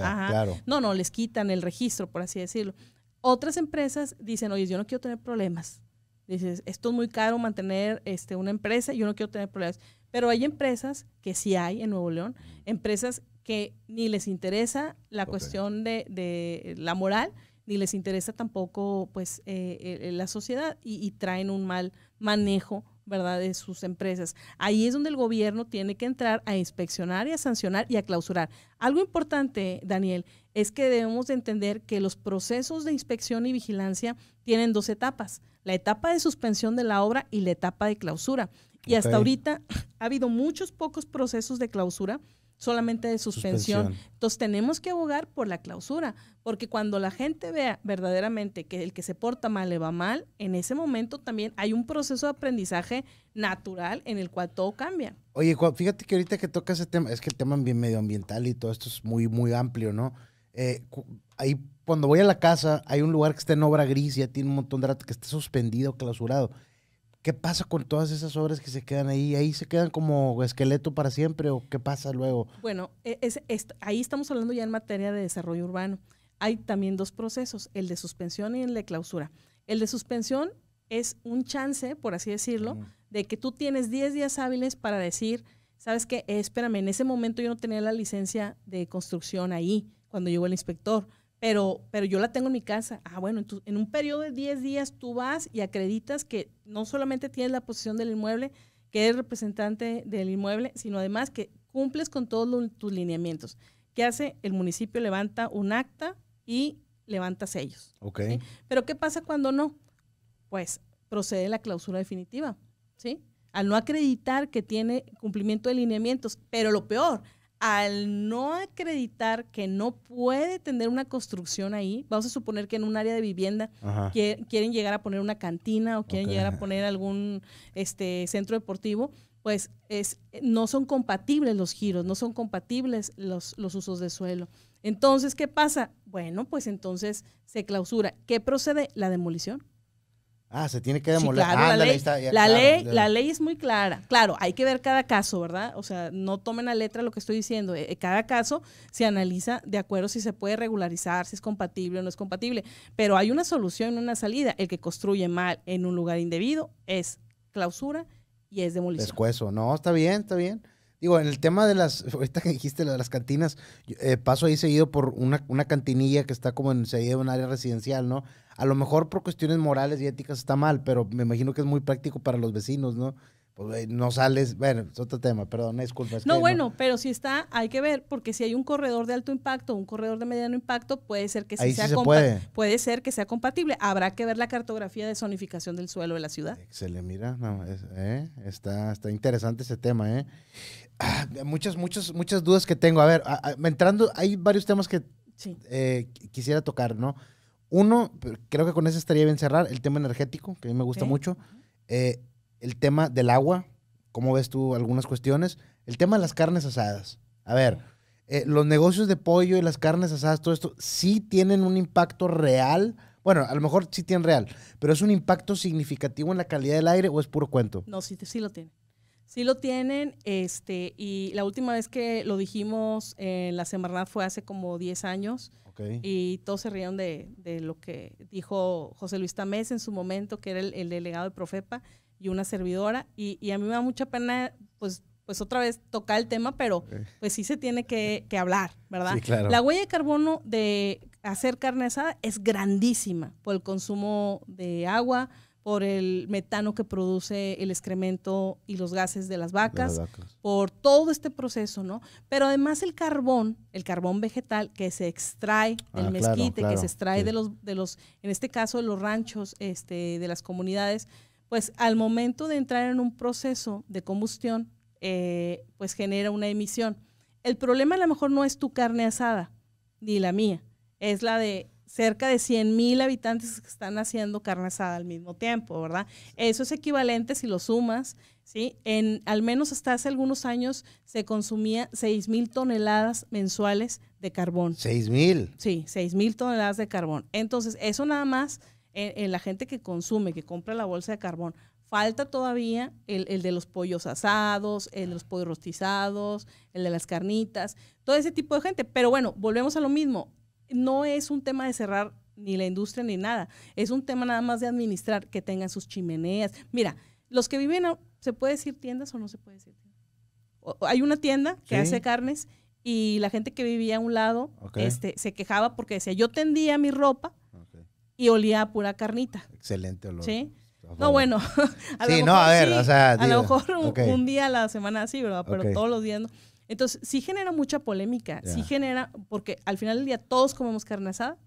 No, no, les quitan el registro, por así decirlo. Otras empresas dicen, oye, yo no quiero tener problemas. Dices, esto es muy caro mantener este, una empresa, yo no quiero tener problemas. Pero hay empresas que sí hay en Nuevo León, empresas que ni les interesa la cuestión de, la moral, ni les interesa tampoco pues eh, eh, la sociedad y traen un mal manejo ¿verdad? De sus empresas. Ahí es donde el gobierno tiene que entrar a inspeccionar y a sancionar y a clausurar. Algo importante, Daniel, es que debemos de entender que los procesos de inspección y vigilancia tienen dos etapas, la etapa de suspensión de la obra y la etapa de clausura. Y hasta ahorita ha habido muchos pocos procesos de clausura solamente de suspensión. Entonces tenemos que abogar por la clausura, porque cuando la gente vea verdaderamente que el que se porta mal le va mal, en ese momento también hay un proceso de aprendizaje natural en el cual todo cambia. Oye, fíjate que ahorita que toca ese tema, es que el tema medioambiental y todo esto es muy, muy amplio, ¿no? Eh, ahí cuando voy a la casa, hay un lugar que está en obra gris y ya tiene un montón de rato que está suspendido, clausurado. ¿Qué pasa con todas esas obras que se quedan ahí? ¿Ahí se quedan como esqueleto para siempre o qué pasa luego? Bueno, e, ahí estamos hablando ya en materia de desarrollo urbano. Hay también dos procesos, el de suspensión y el de clausura. El de suspensión es un chance, por así decirlo, mm. de que tú tienes 10 días hábiles para decir, sabes qué, espérame, en ese momento yo no tenía la licencia de construcción ahí cuando llegó el inspector pero, pero yo la tengo en mi casa. Ah, bueno, en, un periodo de 10 días tú vas y acreditas que no solamente tienes la posición del inmueble, que eres representante del inmueble, sino además que cumples con todos tus lineamientos. ¿Qué hace? El municipio levanta un acta y levanta sellos. Ok. Pero ¿qué pasa cuando no? Pues procede la clausura definitiva, ¿sí? Al no acreditar que tiene cumplimiento de lineamientos, pero lo peor, al no acreditar que no puede tener una construcción ahí, vamos a suponer que en un área de vivienda quieren llegar a poner una cantina o quieren llegar a poner algún este, centro deportivo, pues es, no son compatibles los giros, no son compatibles los, los usos de suelo. Entonces, ¿qué pasa? Bueno, pues entonces se clausura. ¿Qué procede? La demolición. Ah, se tiene que demoler. la, ley, la, ley es muy clara. Claro, hay que ver cada caso, ¿verdad? O sea, no tomen a letra lo que estoy diciendo. Eh, eh, cada caso se analiza de acuerdo si se puede regularizar, si es compatible o no es compatible. Pero hay una solución, una salida. El que construye mal en un lugar indebido es clausura y es demolición. Descueso, No, está bien, está bien. Digo, en el tema de las, ahorita que dijiste las cantinas, eh, paso ahí seguido por una, una cantinilla que está como en de un área residencial, ¿no? A lo mejor por cuestiones morales y éticas está mal, pero me imagino que es muy práctico para los vecinos, ¿no? Pues, no sales, bueno, es otro tema, perdón, disculpa. no, bueno, pero si está, hay que ver, porque si hay un corredor de alto impacto, un corredor de mediano impacto, puede ser que sea sí puede. ser que sea compatible. Habrá que ver la cartografía de zonificación del suelo de la ciudad. se le mira, eh, está, está interesante ese tema, ¿eh? Ah, muchas, muchas, muchas dudas que tengo. A ver, entrando, hay varios temas que eh, quisiera tocar, ¿no? Uno, creo que con ese estaría bien cerrar, el tema energético, que a mí me gusta mucho. Eh, el tema del agua, cómo ves tú algunas cuestiones, el tema de las carnes asadas. A ver, eh, los negocios de pollo y las carnes asadas, todo esto, sí tienen un impacto real. Bueno, a lo mejor sí tienen real, pero ¿es un impacto significativo en la calidad del aire o es puro cuento? No, sí, sí lo tienen. Sí lo tienen, este, y la última vez que lo dijimos en la Semarnat fue hace como 10 años. Y todos se rieron de, lo que dijo José Luis Tamés en su momento, que era el, el delegado de Profepa, y una servidora. Y, a mí me da mucha pena, pues, pues otra vez tocar el tema, pero pues sí se tiene que, hablar, ¿verdad? La huella de carbono de hacer carne asada es grandísima por el consumo de agua, por el metano que produce el excremento y los gases de las vacas, por todo este proceso, ¿no? Pero además el carbón, el carbón vegetal que se extrae del ah, mezquite, que se extrae de los, de los, en este caso, de los ranchos, este, de las comunidades, pues al momento de entrar en un proceso de combustión, eh, pues genera una emisión. El problema a lo mejor no es tu carne asada, ni la mía, es la de cerca de 100 mil habitantes que están haciendo carne asada al mismo tiempo, ¿verdad? Eso es equivalente si lo sumas, ¿sí? En, al menos hasta hace algunos años se consumía 6 mil toneladas mensuales de carbón. ¿6 mil? Sí, 6 mil toneladas de carbón. Entonces, eso nada más en, la gente que consume, que compra la bolsa de carbón. Falta todavía el, de los pollos asados, el de los pollos rostizados, el de las carnitas, todo ese tipo de gente. Pero bueno, volvemos a lo mismo. No es un tema de cerrar ni la industria ni nada. Es un tema nada más de administrar, que tengan sus chimeneas. Mira, los que viven, ¿se puede decir tiendas o no se puede decir tiendas? Hay una tienda que hace carnes y la gente que vivía a un lado este, se quejaba porque decía, yo tendía mi ropa y olía pura carnita. Excelente olor. ¿Sí? No, bueno. sí, no, a ver, o sea. a lo mejor un, día a la semana sí, Pero todos los días no. Entonces, sí genera mucha polémica, sí genera, porque al final del día todos comemos carne asada,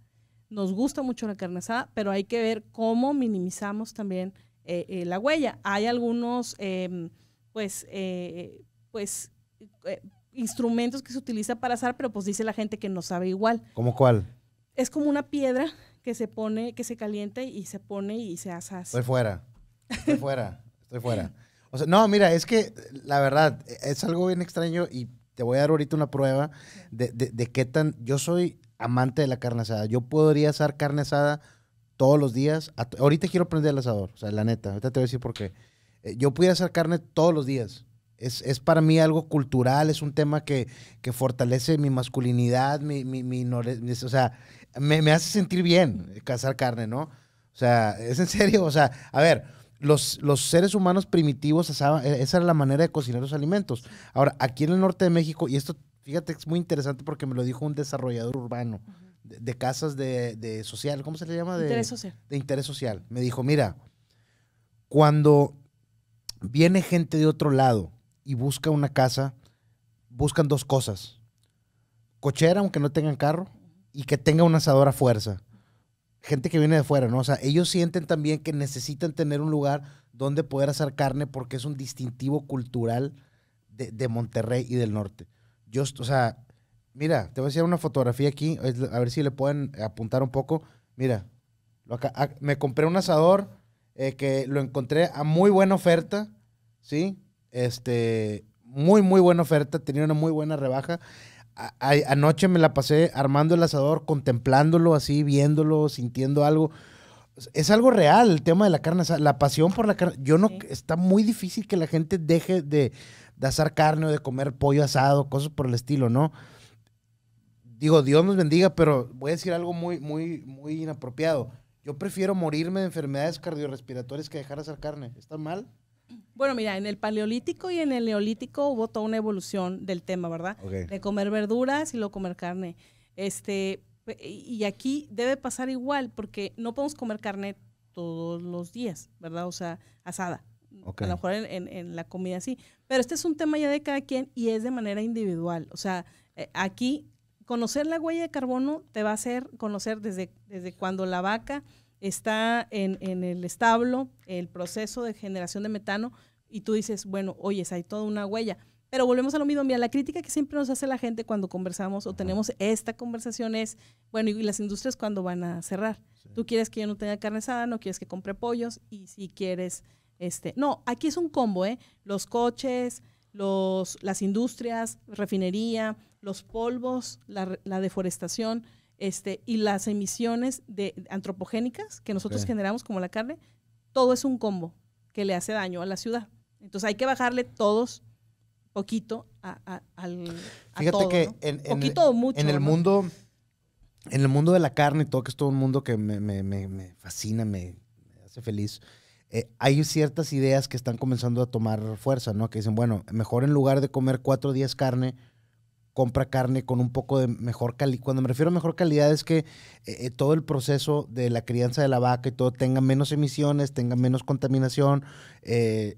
nos gusta mucho la carne asada, pero hay que ver cómo minimizamos también eh, eh, la huella. Hay algunos, em, pues, eh, pues, instrumentos que se utiliza para asar, pero pues dice la gente que no sabe igual. ¿Cómo cuál? Es como una piedra que se pone, que se caliente y se pone y se asa. Estoy fuera, estoy fuera, estoy fuera. O sea, no, mira, es que la verdad es algo bien extraño y te voy a dar ahorita una prueba de, de, de qué tan. Yo soy amante de la carne asada. Yo podría asar carne asada todos los días. Ahorita quiero prender el asador, o sea, la neta. Ahorita te voy a decir por qué. Eh, yo pudiera asar carne todos los días. Es, es, para mí algo cultural, es un tema que, que fortalece mi masculinidad, mi, mi, mi, o sea, me, hace sentir bien eh, cazar carne, ¿no? O sea, es en serio, o sea, a ver, los, los seres humanos primitivos e, esa era la manera de cocinar los alimentos. Ahora, aquí en el norte de México, y esto, fíjate, es muy interesante porque me lo dijo un desarrollador urbano de, casas de, de, social, ¿cómo se le llama? De, interés social. De interés social. Me dijo, mira, cuando viene gente de otro lado y busca una casa, buscan dos cosas. Cochera, aunque no tengan carro, y que tenga un asador a fuerza. Gente que viene de fuera, ¿no? O sea, ellos sienten también que necesitan tener un lugar donde poder asar carne porque es un distintivo cultural de, Monterrey y del norte. Yo, o sea, mira, te voy a hacer una fotografía aquí, a ver si le pueden apuntar un poco. Mira, lo ah, me compré un asador eh, que lo encontré a muy buena oferta, ¿sí? Este, muy, muy buena oferta, tenía una muy buena rebaja anoche me la pasé armando el asador, contemplándolo así, viéndolo, sintiendo algo. Es algo real el tema de la carne, la pasión por la carne. Yo no, está muy difícil que la gente deje de, de asar carne o de comer pollo asado, cosas por el estilo, ¿no? Digo, Dios nos bendiga, pero voy a decir algo muy, muy, muy inapropiado. Yo prefiero morirme de enfermedades cardiorrespiratorias que dejar de hacer carne. ¿Está mal? Bueno, mira, en el paleolítico y en el neolítico hubo toda una evolución del tema, ¿verdad? De comer verduras y luego comer carne. Este, y aquí debe pasar igual, porque no podemos comer carne todos los días, ¿verdad? O sea, asada. A lo mejor en, la comida sí. Pero este es un tema ya de cada quien y es de manera individual. O sea, eh, aquí conocer la huella de carbono te va a hacer conocer desde, desde cuando la vaca está en, el establo, el proceso de generación de metano, y tú dices, bueno, oyes, hay toda una huella. Pero volvemos a lo mismo, mira, la crítica que siempre nos hace la gente cuando conversamos o tenemos esta conversación es, bueno, ¿y las industrias cuándo van a cerrar? Tú quieres que yo no tenga carne asada, no quieres que compre pollos, y si quieres, este, no, aquí es un combo, ¿eh? Los coches, los, las industrias, refinería, los polvos, la, la deforestación. Este, y las emisiones de, antropogénicas que nosotros generamos como la carne, todo es un combo que le hace daño a la ciudad. Entonces hay que bajarle todos poquito a, al... Fíjate todo, que en, mucho, en el mundo... En el mundo de la carne todo, que es todo un mundo que me, fascina, me, hace feliz. Eh, hay ciertas ideas que están comenzando a tomar fuerza, ¿no? Que dicen, bueno, mejor en lugar de comer cuatro días carne, compra carne con un poco de mejor calidad. Cuando me refiero a mejor calidad es que eh, eh, todo el proceso de la crianza de la vaca y todo tenga menos emisiones, tenga menos contaminación, eh,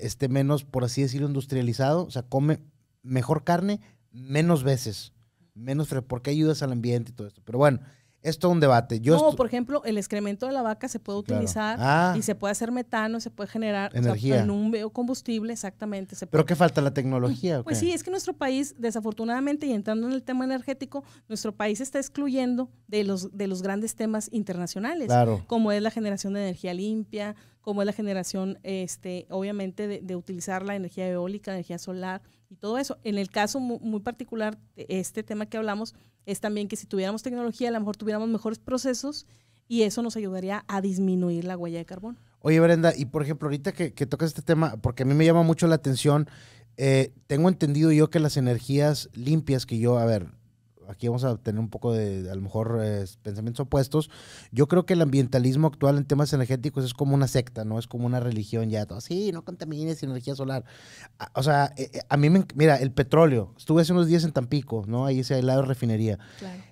esté menos, por así decirlo, industrializado. O sea, come mejor carne menos veces, menos porque ayudas al ambiente y todo esto. Pero bueno, es un debate. Yo no, por ejemplo, el excremento de la vaca se puede utilizar ah. y se puede hacer metano, se puede generar energía. en un biocombustible, exactamente. ¿Pero qué falta la tecnología? Pues sí, es que nuestro país, desafortunadamente, y entrando en el tema energético, nuestro país está excluyendo de los, de los grandes temas internacionales, como es la generación de energía limpia, como es la generación, este, obviamente, de, utilizar la energía eólica, energía solar y todo eso. En el caso muy, particular, este tema que hablamos es también que si tuviéramos tecnología, a lo mejor tuviéramos mejores procesos y eso nos ayudaría a disminuir la huella de carbón. Oye, Brenda, y por ejemplo, ahorita que, tocas este tema, porque a mí me llama mucho la atención, eh, tengo entendido yo que las energías limpias que yo, a ver, aquí vamos a tener un poco de, a lo mejor, eh, pensamientos opuestos. Yo creo que el ambientalismo actual en temas energéticos es como una secta, ¿no? Es como una religión ya, todo, sí, no contamines energía solar. o sea, eh, eh, a mí me, mira, el petróleo. Estuve hace unos días en Tampico, ¿no? Ahí se lado de refinería.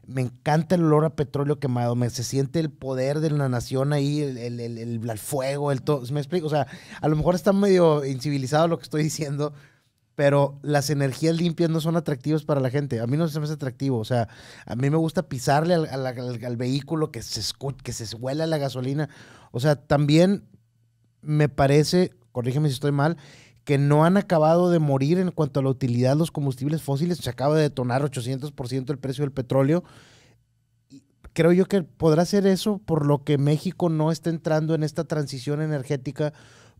Me encanta el olor a petróleo quemado, me, se siente el poder de la nación ahí, el, el, el, el fuego, el todo. ¿Me explico? O sea, a lo mejor está medio incivilizado lo que estoy diciendo, pero las energías limpias no son atractivas para la gente. A mí no se me hace atractivo. O sea, a mí me gusta pisarle al, al, vehículo, que se, que se huela la gasolina. O sea, también me parece, corrígeme si estoy mal, que no han acabado de morir en cuanto a la utilidad de los combustibles fósiles. Se acaba de detonar 800% el precio del petróleo. Creo yo que podrá ser eso por lo que México no está entrando en esta transición energética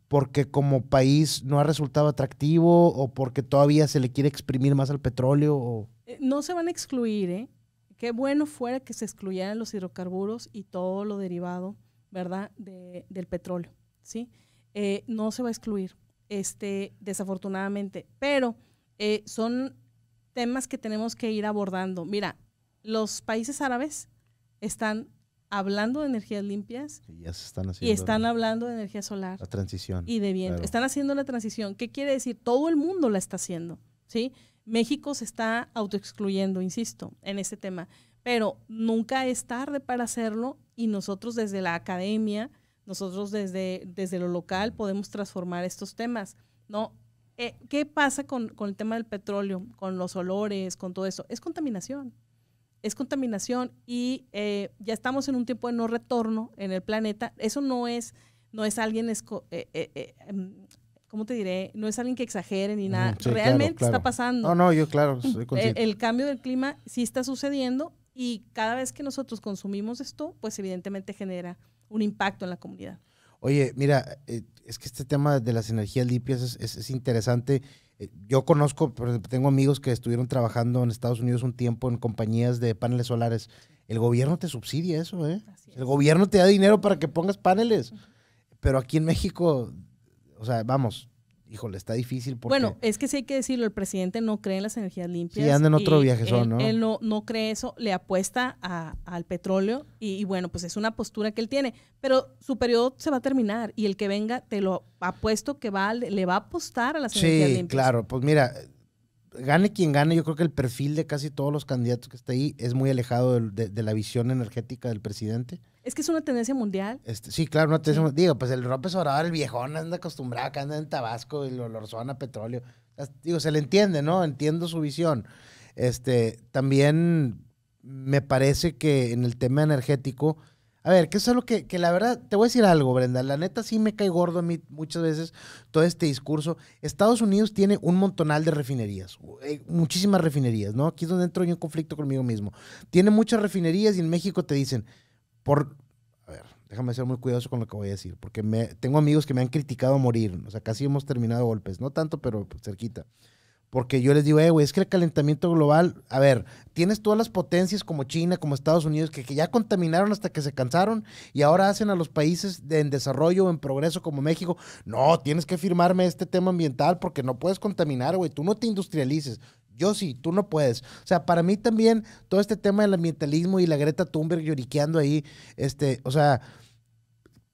porque como país no ha resultado atractivo o porque todavía se le quiere exprimir más al petróleo? O... Eh, no se van a excluir, ¿eh? Qué bueno fuera que se excluyeran los hidrocarburos y todo lo derivado, ¿verdad?, del petróleo, ¿sí? Eh, no se va a excluir, este, desafortunadamente, pero eh, son temas que tenemos que ir abordando. Mira, los países árabes están hablando de energías limpias. Y están hablando de energía solar. La transición. Y de viento. Están haciendo la transición. ¿Qué quiere decir? Todo el mundo la está haciendo, ¿sí? México se está autoexcluyendo, insisto, en ese tema. Pero nunca es tarde para hacerlo y nosotros desde la academia, nosotros desde, desde lo local podemos transformar estos temas, ¿no? Eh, ¿Qué pasa con, con el tema del petróleo, con los olores, con todo eso? Es contaminación es contaminación y eh, ya estamos en un tiempo de no retorno en el planeta. Eso no es, no es alguien, esco, eh, eh, eh em, te diré? No es alguien que exagere ni nada. Realmente está pasando. No, no, yo claro, el, cambio del clima sí está sucediendo y cada vez que nosotros consumimos esto, pues evidentemente genera un impacto en la comunidad. Oye, mira, eh, es que este tema de las energías limpias es, interesante. Eh, yo conozco, tengo amigos que estuvieron trabajando en Estados Unidos un tiempo en compañías de paneles solares. El gobierno te subsidia eso, ¿eh? El gobierno te da dinero para que pongas paneles. Pero aquí en México, o sea, vamos, híjole, está difícil. Porque... Bueno, es que sí hay que decirlo, el presidente no cree en las energías limpias. y anda en otro viaje, él, ¿no? Él no, cree eso, le apuesta al petróleo y, bueno, pues es una postura que él tiene. Pero su periodo se va a terminar y el que venga, te lo apuesto que va, le va a apostar a las energías limpias. Sí, claro, pues mira, gane quien gane, yo creo que el perfil de casi todos los candidatos que está ahí es muy alejado de la visión energética del presidente. Es que es una tendencia mundial. Este, sí, claro, una tendencia mundial. Digo, pues el López Obrador, el viejón, anda acostumbrado que anda en Tabasco y lo a petróleo. Digo, se le entiende, ¿no? Entiendo su visión. Este, también me parece que en el tema energético, a ver, que es lo que, que la verdad, te voy a decir algo, Brenda, la neta sí me cae gordo a mí muchas veces todo este discurso. Estados Unidos tiene un montonal de refinerías, eh, muchísimas refinerías, ¿no? Aquí es donde entro yo en conflicto conmigo mismo. Tiene muchas refinerías y en México te dicen, a ver, déjame ser muy cuidadoso con lo que voy a decir, porque me, tengo amigos que me han criticado a morir, o sea, casi hemos terminado golpes, no tanto, pero cerquita. Porque yo les digo, eh, güey, es que el calentamiento global, a ver, tienes todas las potencias como China, como Estados Unidos, que, ya contaminaron hasta que se cansaron y ahora hacen a los países en desarrollo o en progreso como México, no, tienes que firmarme este tema ambiental porque no puedes contaminar, güey, tú no te industrialices. Yo sí, tú no puedes. O sea, para mí también todo este tema del ambientalismo y la Greta Thunberg lloriqueando ahí, este, o sea,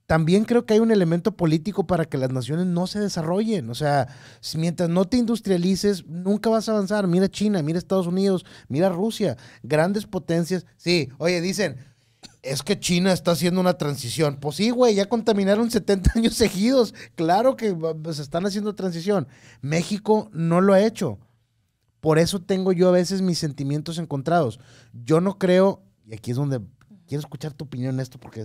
también creo que hay un elemento político para que las naciones no se desarrollen. O sea, mientras no te industrialices, nunca vas a avanzar. Mira China, mira Estados Unidos, mira Rusia, grandes potencias. Sí, oye, dicen, es que China está haciendo una transición. Pues sí, güey, ya contaminaron 70 años seguidos. Claro que se pues, están haciendo transición. México no lo ha hecho. Por eso tengo yo a veces mis sentimientos encontrados. Yo no creo, y aquí es donde quiero escuchar tu opinión en esto, porque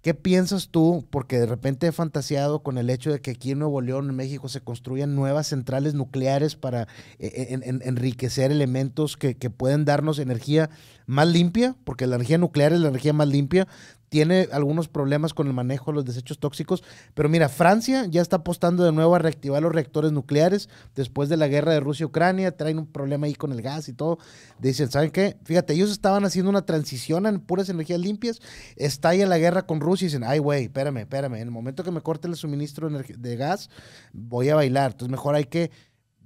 ¿qué piensas tú? Porque de repente he fantaseado con el hecho de que aquí en Nuevo León, en México, se construyan nuevas centrales nucleares para e, e, enriquecer elementos que, que pueden darnos energía más limpia, porque la energía nuclear es la energía más limpia tiene algunos problemas con el manejo de los desechos tóxicos, pero mira, Francia ya está apostando de nuevo a reactivar los reactores nucleares después de la guerra de Rusia-Ucrania, traen un problema ahí con el gas y todo. Dicen, ¿saben qué? Fíjate, ellos estaban haciendo una transición en puras energías limpias, estalla la guerra con Rusia y dicen, ay, güey, espérame, espérame, en el momento que me corte el suministro de gas, voy a bailar, entonces mejor hay que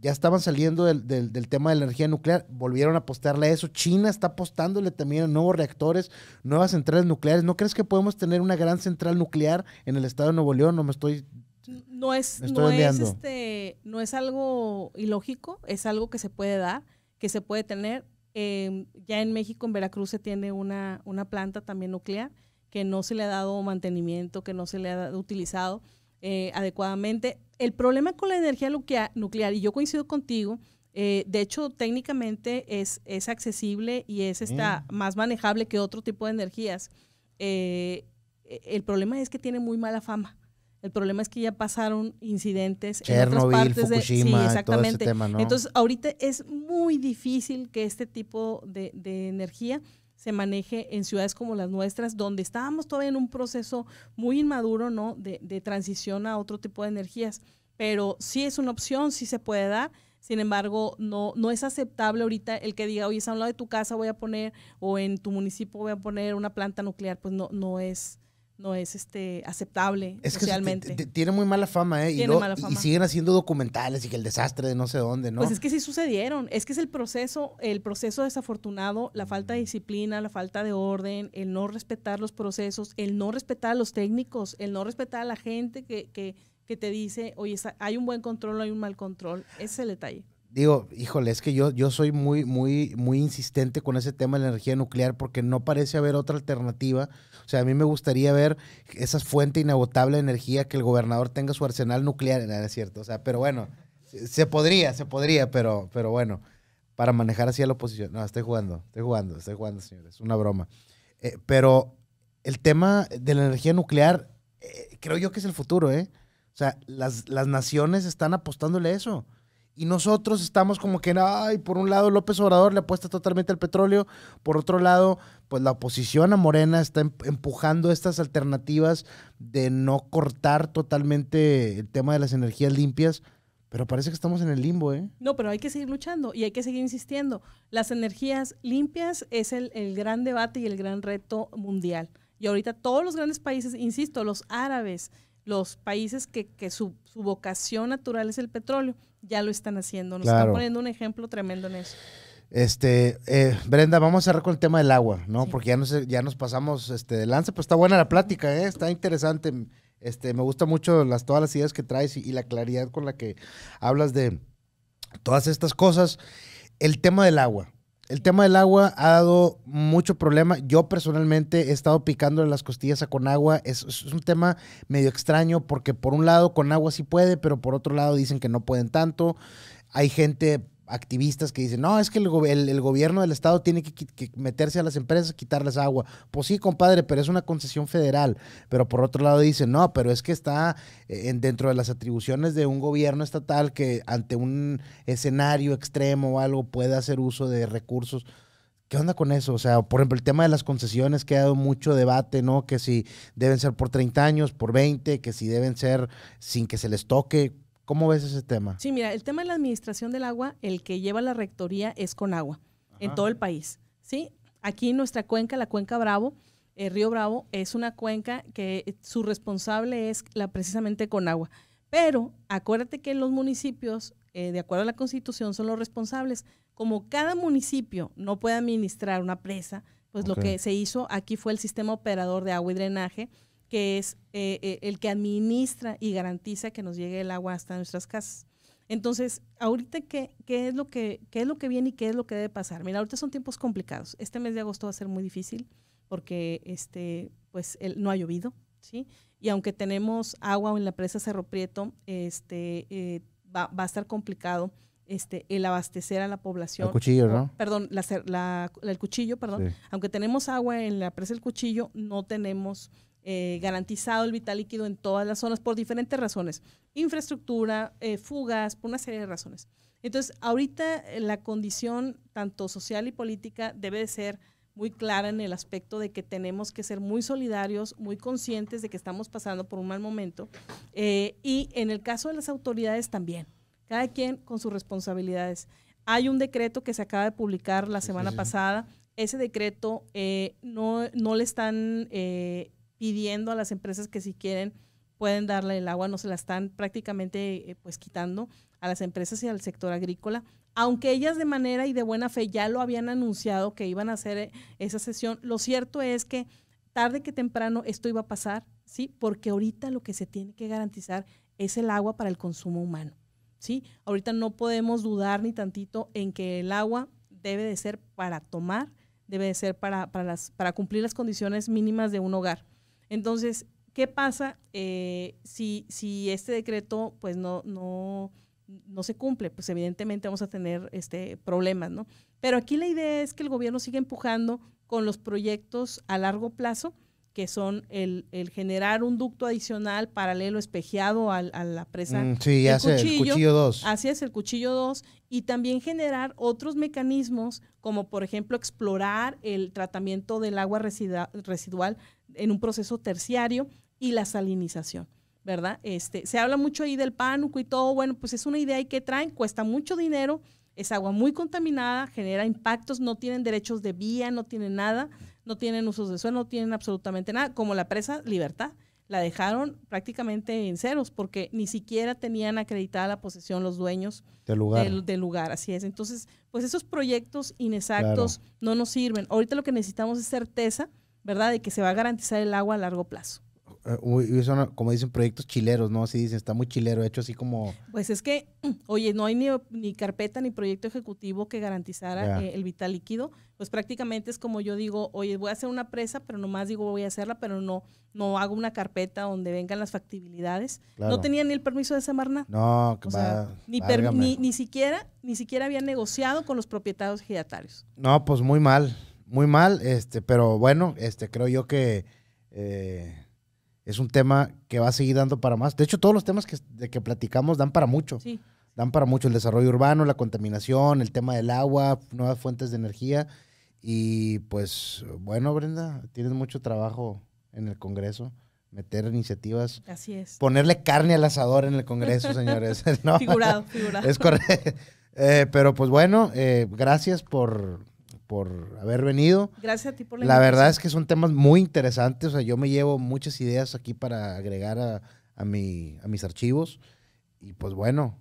ya estaban saliendo del, tema de la energía nuclear, volvieron a apostarle a eso. China está apostándole también a nuevos reactores, nuevas centrales nucleares. ¿No crees que podemos tener una gran central nuclear en el estado de Nuevo León? No me estoy. No es, no es, este, no es algo ilógico, es algo que se puede dar, que se puede tener. Em, ya en México, en Veracruz, se tiene una, una planta también nuclear que no se le ha dado mantenimiento, que no se le ha utilizado eh, adecuadamente el problema con la energía nuclear, y yo coincido contigo, eh, de hecho, técnicamente es, es accesible y es mm. está más manejable que otro tipo de energías. Eh, e, el problema es que tiene muy mala fama. El problema es que ya pasaron incidentes en otras partes Fukushima, de, sí, exactamente. Entonces, ahorita es muy difícil que este tipo de energía se maneje en ciudades como las nuestras, donde estábamos todavía en un proceso muy inmaduro, ¿no? De, transición a otro tipo de energías. Pero sí es una opción, sí se puede dar. Sin embargo, no, no es aceptable ahorita el que diga, oye, es a un lado de tu casa voy a poner, o en tu municipio voy a poner una planta nuclear, pues no, no es, no es este aceptable es tiene muy mala fama, ¿eh? y, siguen haciendo documentales y que el desastre de no sé dónde, ¿no? Pues es que sí sucedieron. Es que es el proceso, el proceso desafortunado, la falta de disciplina, la falta de orden, el no respetar los procesos, el no respetar a los técnicos, el no respetar a la gente que, que, que te dice, oye, hay un buen control, hay un mal control. Ese es el detalle digo, híjole, es que yo, yo soy muy, muy, muy insistente con ese tema de la energía nuclear porque no parece haber otra alternativa. O sea, a mí me gustaría ver esa fuente inagotable de energía que el gobernador tenga su arsenal nuclear, no es cierto. O sea, pero bueno, se podría, se podría, pero, pero bueno, para manejar así a la oposición. No, estoy jugando, estoy jugando, estoy jugando, señores, una broma. Eh, pero el tema de la energía nuclear, eh, creo yo que es el futuro, ¿eh? O sea, las, las naciones están apostándole a eso. Y nosotros estamos como que, ay, por un lado López Obrador le apuesta totalmente al petróleo, por otro lado, pues la oposición a Morena está em, empujando estas alternativas de no cortar totalmente el tema de las energías limpias. Pero parece que estamos en el limbo, ¿eh? No, pero hay que seguir luchando y hay que seguir insistiendo. Las energías limpias es el, gran debate y el gran reto mundial. Y ahorita todos los grandes países, insisto, los árabes, los países que, que su vocación natural es el petróleo, ya lo están haciendo. Nos están poniendo un ejemplo tremendo en eso. Este, eh, Brenda, vamos a cerrar con el tema del agua, ¿no? Porque ya nos, ya nos pasamos este, de lance, pues está buena la plática, ¿eh? está interesante. Este, me gusta mucho las, todas las ideas que traes y, la claridad con la que hablas de todas estas cosas. El tema del agua el tema del agua ha dado mucho problema. Yo personalmente he estado picando las costillas con agua. Es, un tema medio extraño porque por un lado con agua sí puede, pero por otro lado dicen que no pueden tanto. Hay gente activistas que dicen, no, es que el, gobierno del Estado tiene que, meterse a las empresas, quitarles agua. Pues sí, compadre, pero es una concesión federal. Pero por otro lado dicen, no, pero es que está eh, en, dentro de las atribuciones de un gobierno estatal que ante un escenario extremo o algo puede hacer uso de recursos. ¿Qué onda con eso? O sea, por ejemplo, el tema de las concesiones que ha dado mucho debate, ¿no? Que si deben ser por 30 años, por 20, que si deben ser sin que se les toque ¿Cómo ves ese tema? Sí, mira, el tema de la administración del agua, el que lleva la rectoría es con agua en todo el país. ¿sí? Aquí nuestra cuenca, la cuenca Bravo, el eh, río Bravo, es una cuenca que su responsable es la precisamente con agua. Pero acuérdate que los municipios, eh, de acuerdo a la constitución, son los responsables. Como cada municipio no puede administrar una presa, pues lo que se hizo aquí fue el sistema operador de agua y drenaje, que es eh, eh, el que administra y garantiza que nos llegue el agua hasta nuestras casas. Entonces, ahorita, ¿qué, qué, es lo que, ¿qué es lo que viene y qué es lo que debe pasar? Mira, ahorita son tiempos complicados. Este mes de agosto va a ser muy difícil porque este, pues, no ha llovido, ¿sí? Y aunque tenemos agua en la presa Cerro Prieto, este, eh, va, a estar complicado este, el abastecer a la población. El cuchillo, ¿no? Perdón, la, el cuchillo, perdón. Aunque tenemos agua en la presa El Cuchillo, no tenemos eh, garantizado el vital líquido en todas las zonas por diferentes razones, infraestructura, eh, fugas, por una serie de razones. Entonces, ahorita eh, la condición tanto social y política debe de ser muy clara en el aspecto de que tenemos que ser muy solidarios, muy conscientes de que estamos pasando por un mal momento. y en el caso de las autoridades también, cada quien con sus responsabilidades. Hay un decreto que se acaba de publicar la semana pasada. Ese decreto no, no le están eh, pidiendo a las empresas que si quieren pueden darle el agua, no se la están prácticamente eh, pues quitando a las empresas y al sector agrícola. Aunque ellas de manera y de buena fe ya lo habían anunciado que iban a hacer eh, esa sesión, lo cierto es que tarde que temprano esto iba a pasar, ¿sí? Porque ahorita lo que se tiene que garantizar es el agua para el consumo humano, ¿sí? Ahorita no podemos dudar ni tantito en que el agua debe de ser para tomar, debe de ser para, para, las, para cumplir las condiciones mínimas de un hogar. Entonces, ¿qué pasa eh, si, este decreto pues no, se cumple? Pues evidentemente vamos a tener este, problemas, ¿no? Pero aquí la idea es que el gobierno siga empujando con los proyectos a largo plazo, que son el, generar un ducto adicional paralelo espejeado a la presa. Mm, sí, cuchillo, cuchillo 2. Así es, el cuchillo 2. Y también generar otros mecanismos, como por ejemplo explorar el tratamiento del agua residual en un proceso terciario y la salinización. ¿Verdad? Este, se habla mucho ahí del pánico y todo. Bueno, pues es una idea ahí que traen, cuesta mucho dinero, es agua muy contaminada, genera impactos, no tienen derechos de vía, no tienen nada, no tienen usos de suelo, no tienen absolutamente nada, como la presa Libertad. La dejaron prácticamente en ceros porque ni siquiera tenían acreditada la posesión los dueños del lugar. Del, lugar así es. Entonces, pues esos proyectos inexactos no nos sirven. Ahorita lo que necesitamos es certeza ¿verdad? De que se va a garantizar el agua a largo plazo. Eh, uy, son, como dicen proyectos chileros, ¿no? Así dicen, está muy chilero, hecho así como... Pues es que, oye, no hay ni, ni carpeta ni proyecto ejecutivo que garantizara eh, el vital líquido. Pues prácticamente es como yo digo, oye, voy a hacer una presa, pero nomás digo voy a hacerla, pero no no hago una carpeta donde vengan las factibilidades. No tenía ni el permiso de nada. No, que va, ni, ni, ni, siquiera ni siquiera había negociado con los propietarios ejidatarios. No, pues muy mal muy mal, este, pero bueno, este, creo yo que eh, es un tema que va a seguir dando para más. De hecho, todos los temas que, de que platicamos dan para mucho. Sí. Dan para mucho el desarrollo urbano, la contaminación, el tema del agua, nuevas fuentes de energía. Y pues bueno, Brenda, tienes mucho trabajo en el Congreso meter iniciativas. Así es. Ponerle carne al asador en el Congreso, señores. Figurado, figurado. Es correcto. Eh, pero pues bueno, eh, gracias por por haber venido. Gracias a ti por la La verdad es que son temas muy interesantes. O sea, yo me llevo muchas ideas aquí para agregar a, a, mi, a mis archivos. Y pues bueno,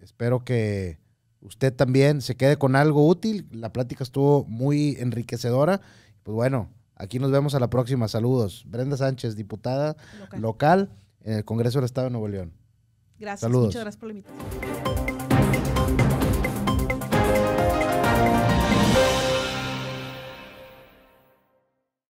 espero que usted también se quede con algo útil. La plática estuvo muy enriquecedora. Pues bueno, aquí nos vemos a la próxima. Saludos. Brenda Sánchez, diputada local, en el Congreso del Estado de Nuevo León. Gracias, Saludos. muchas gracias por la invitación.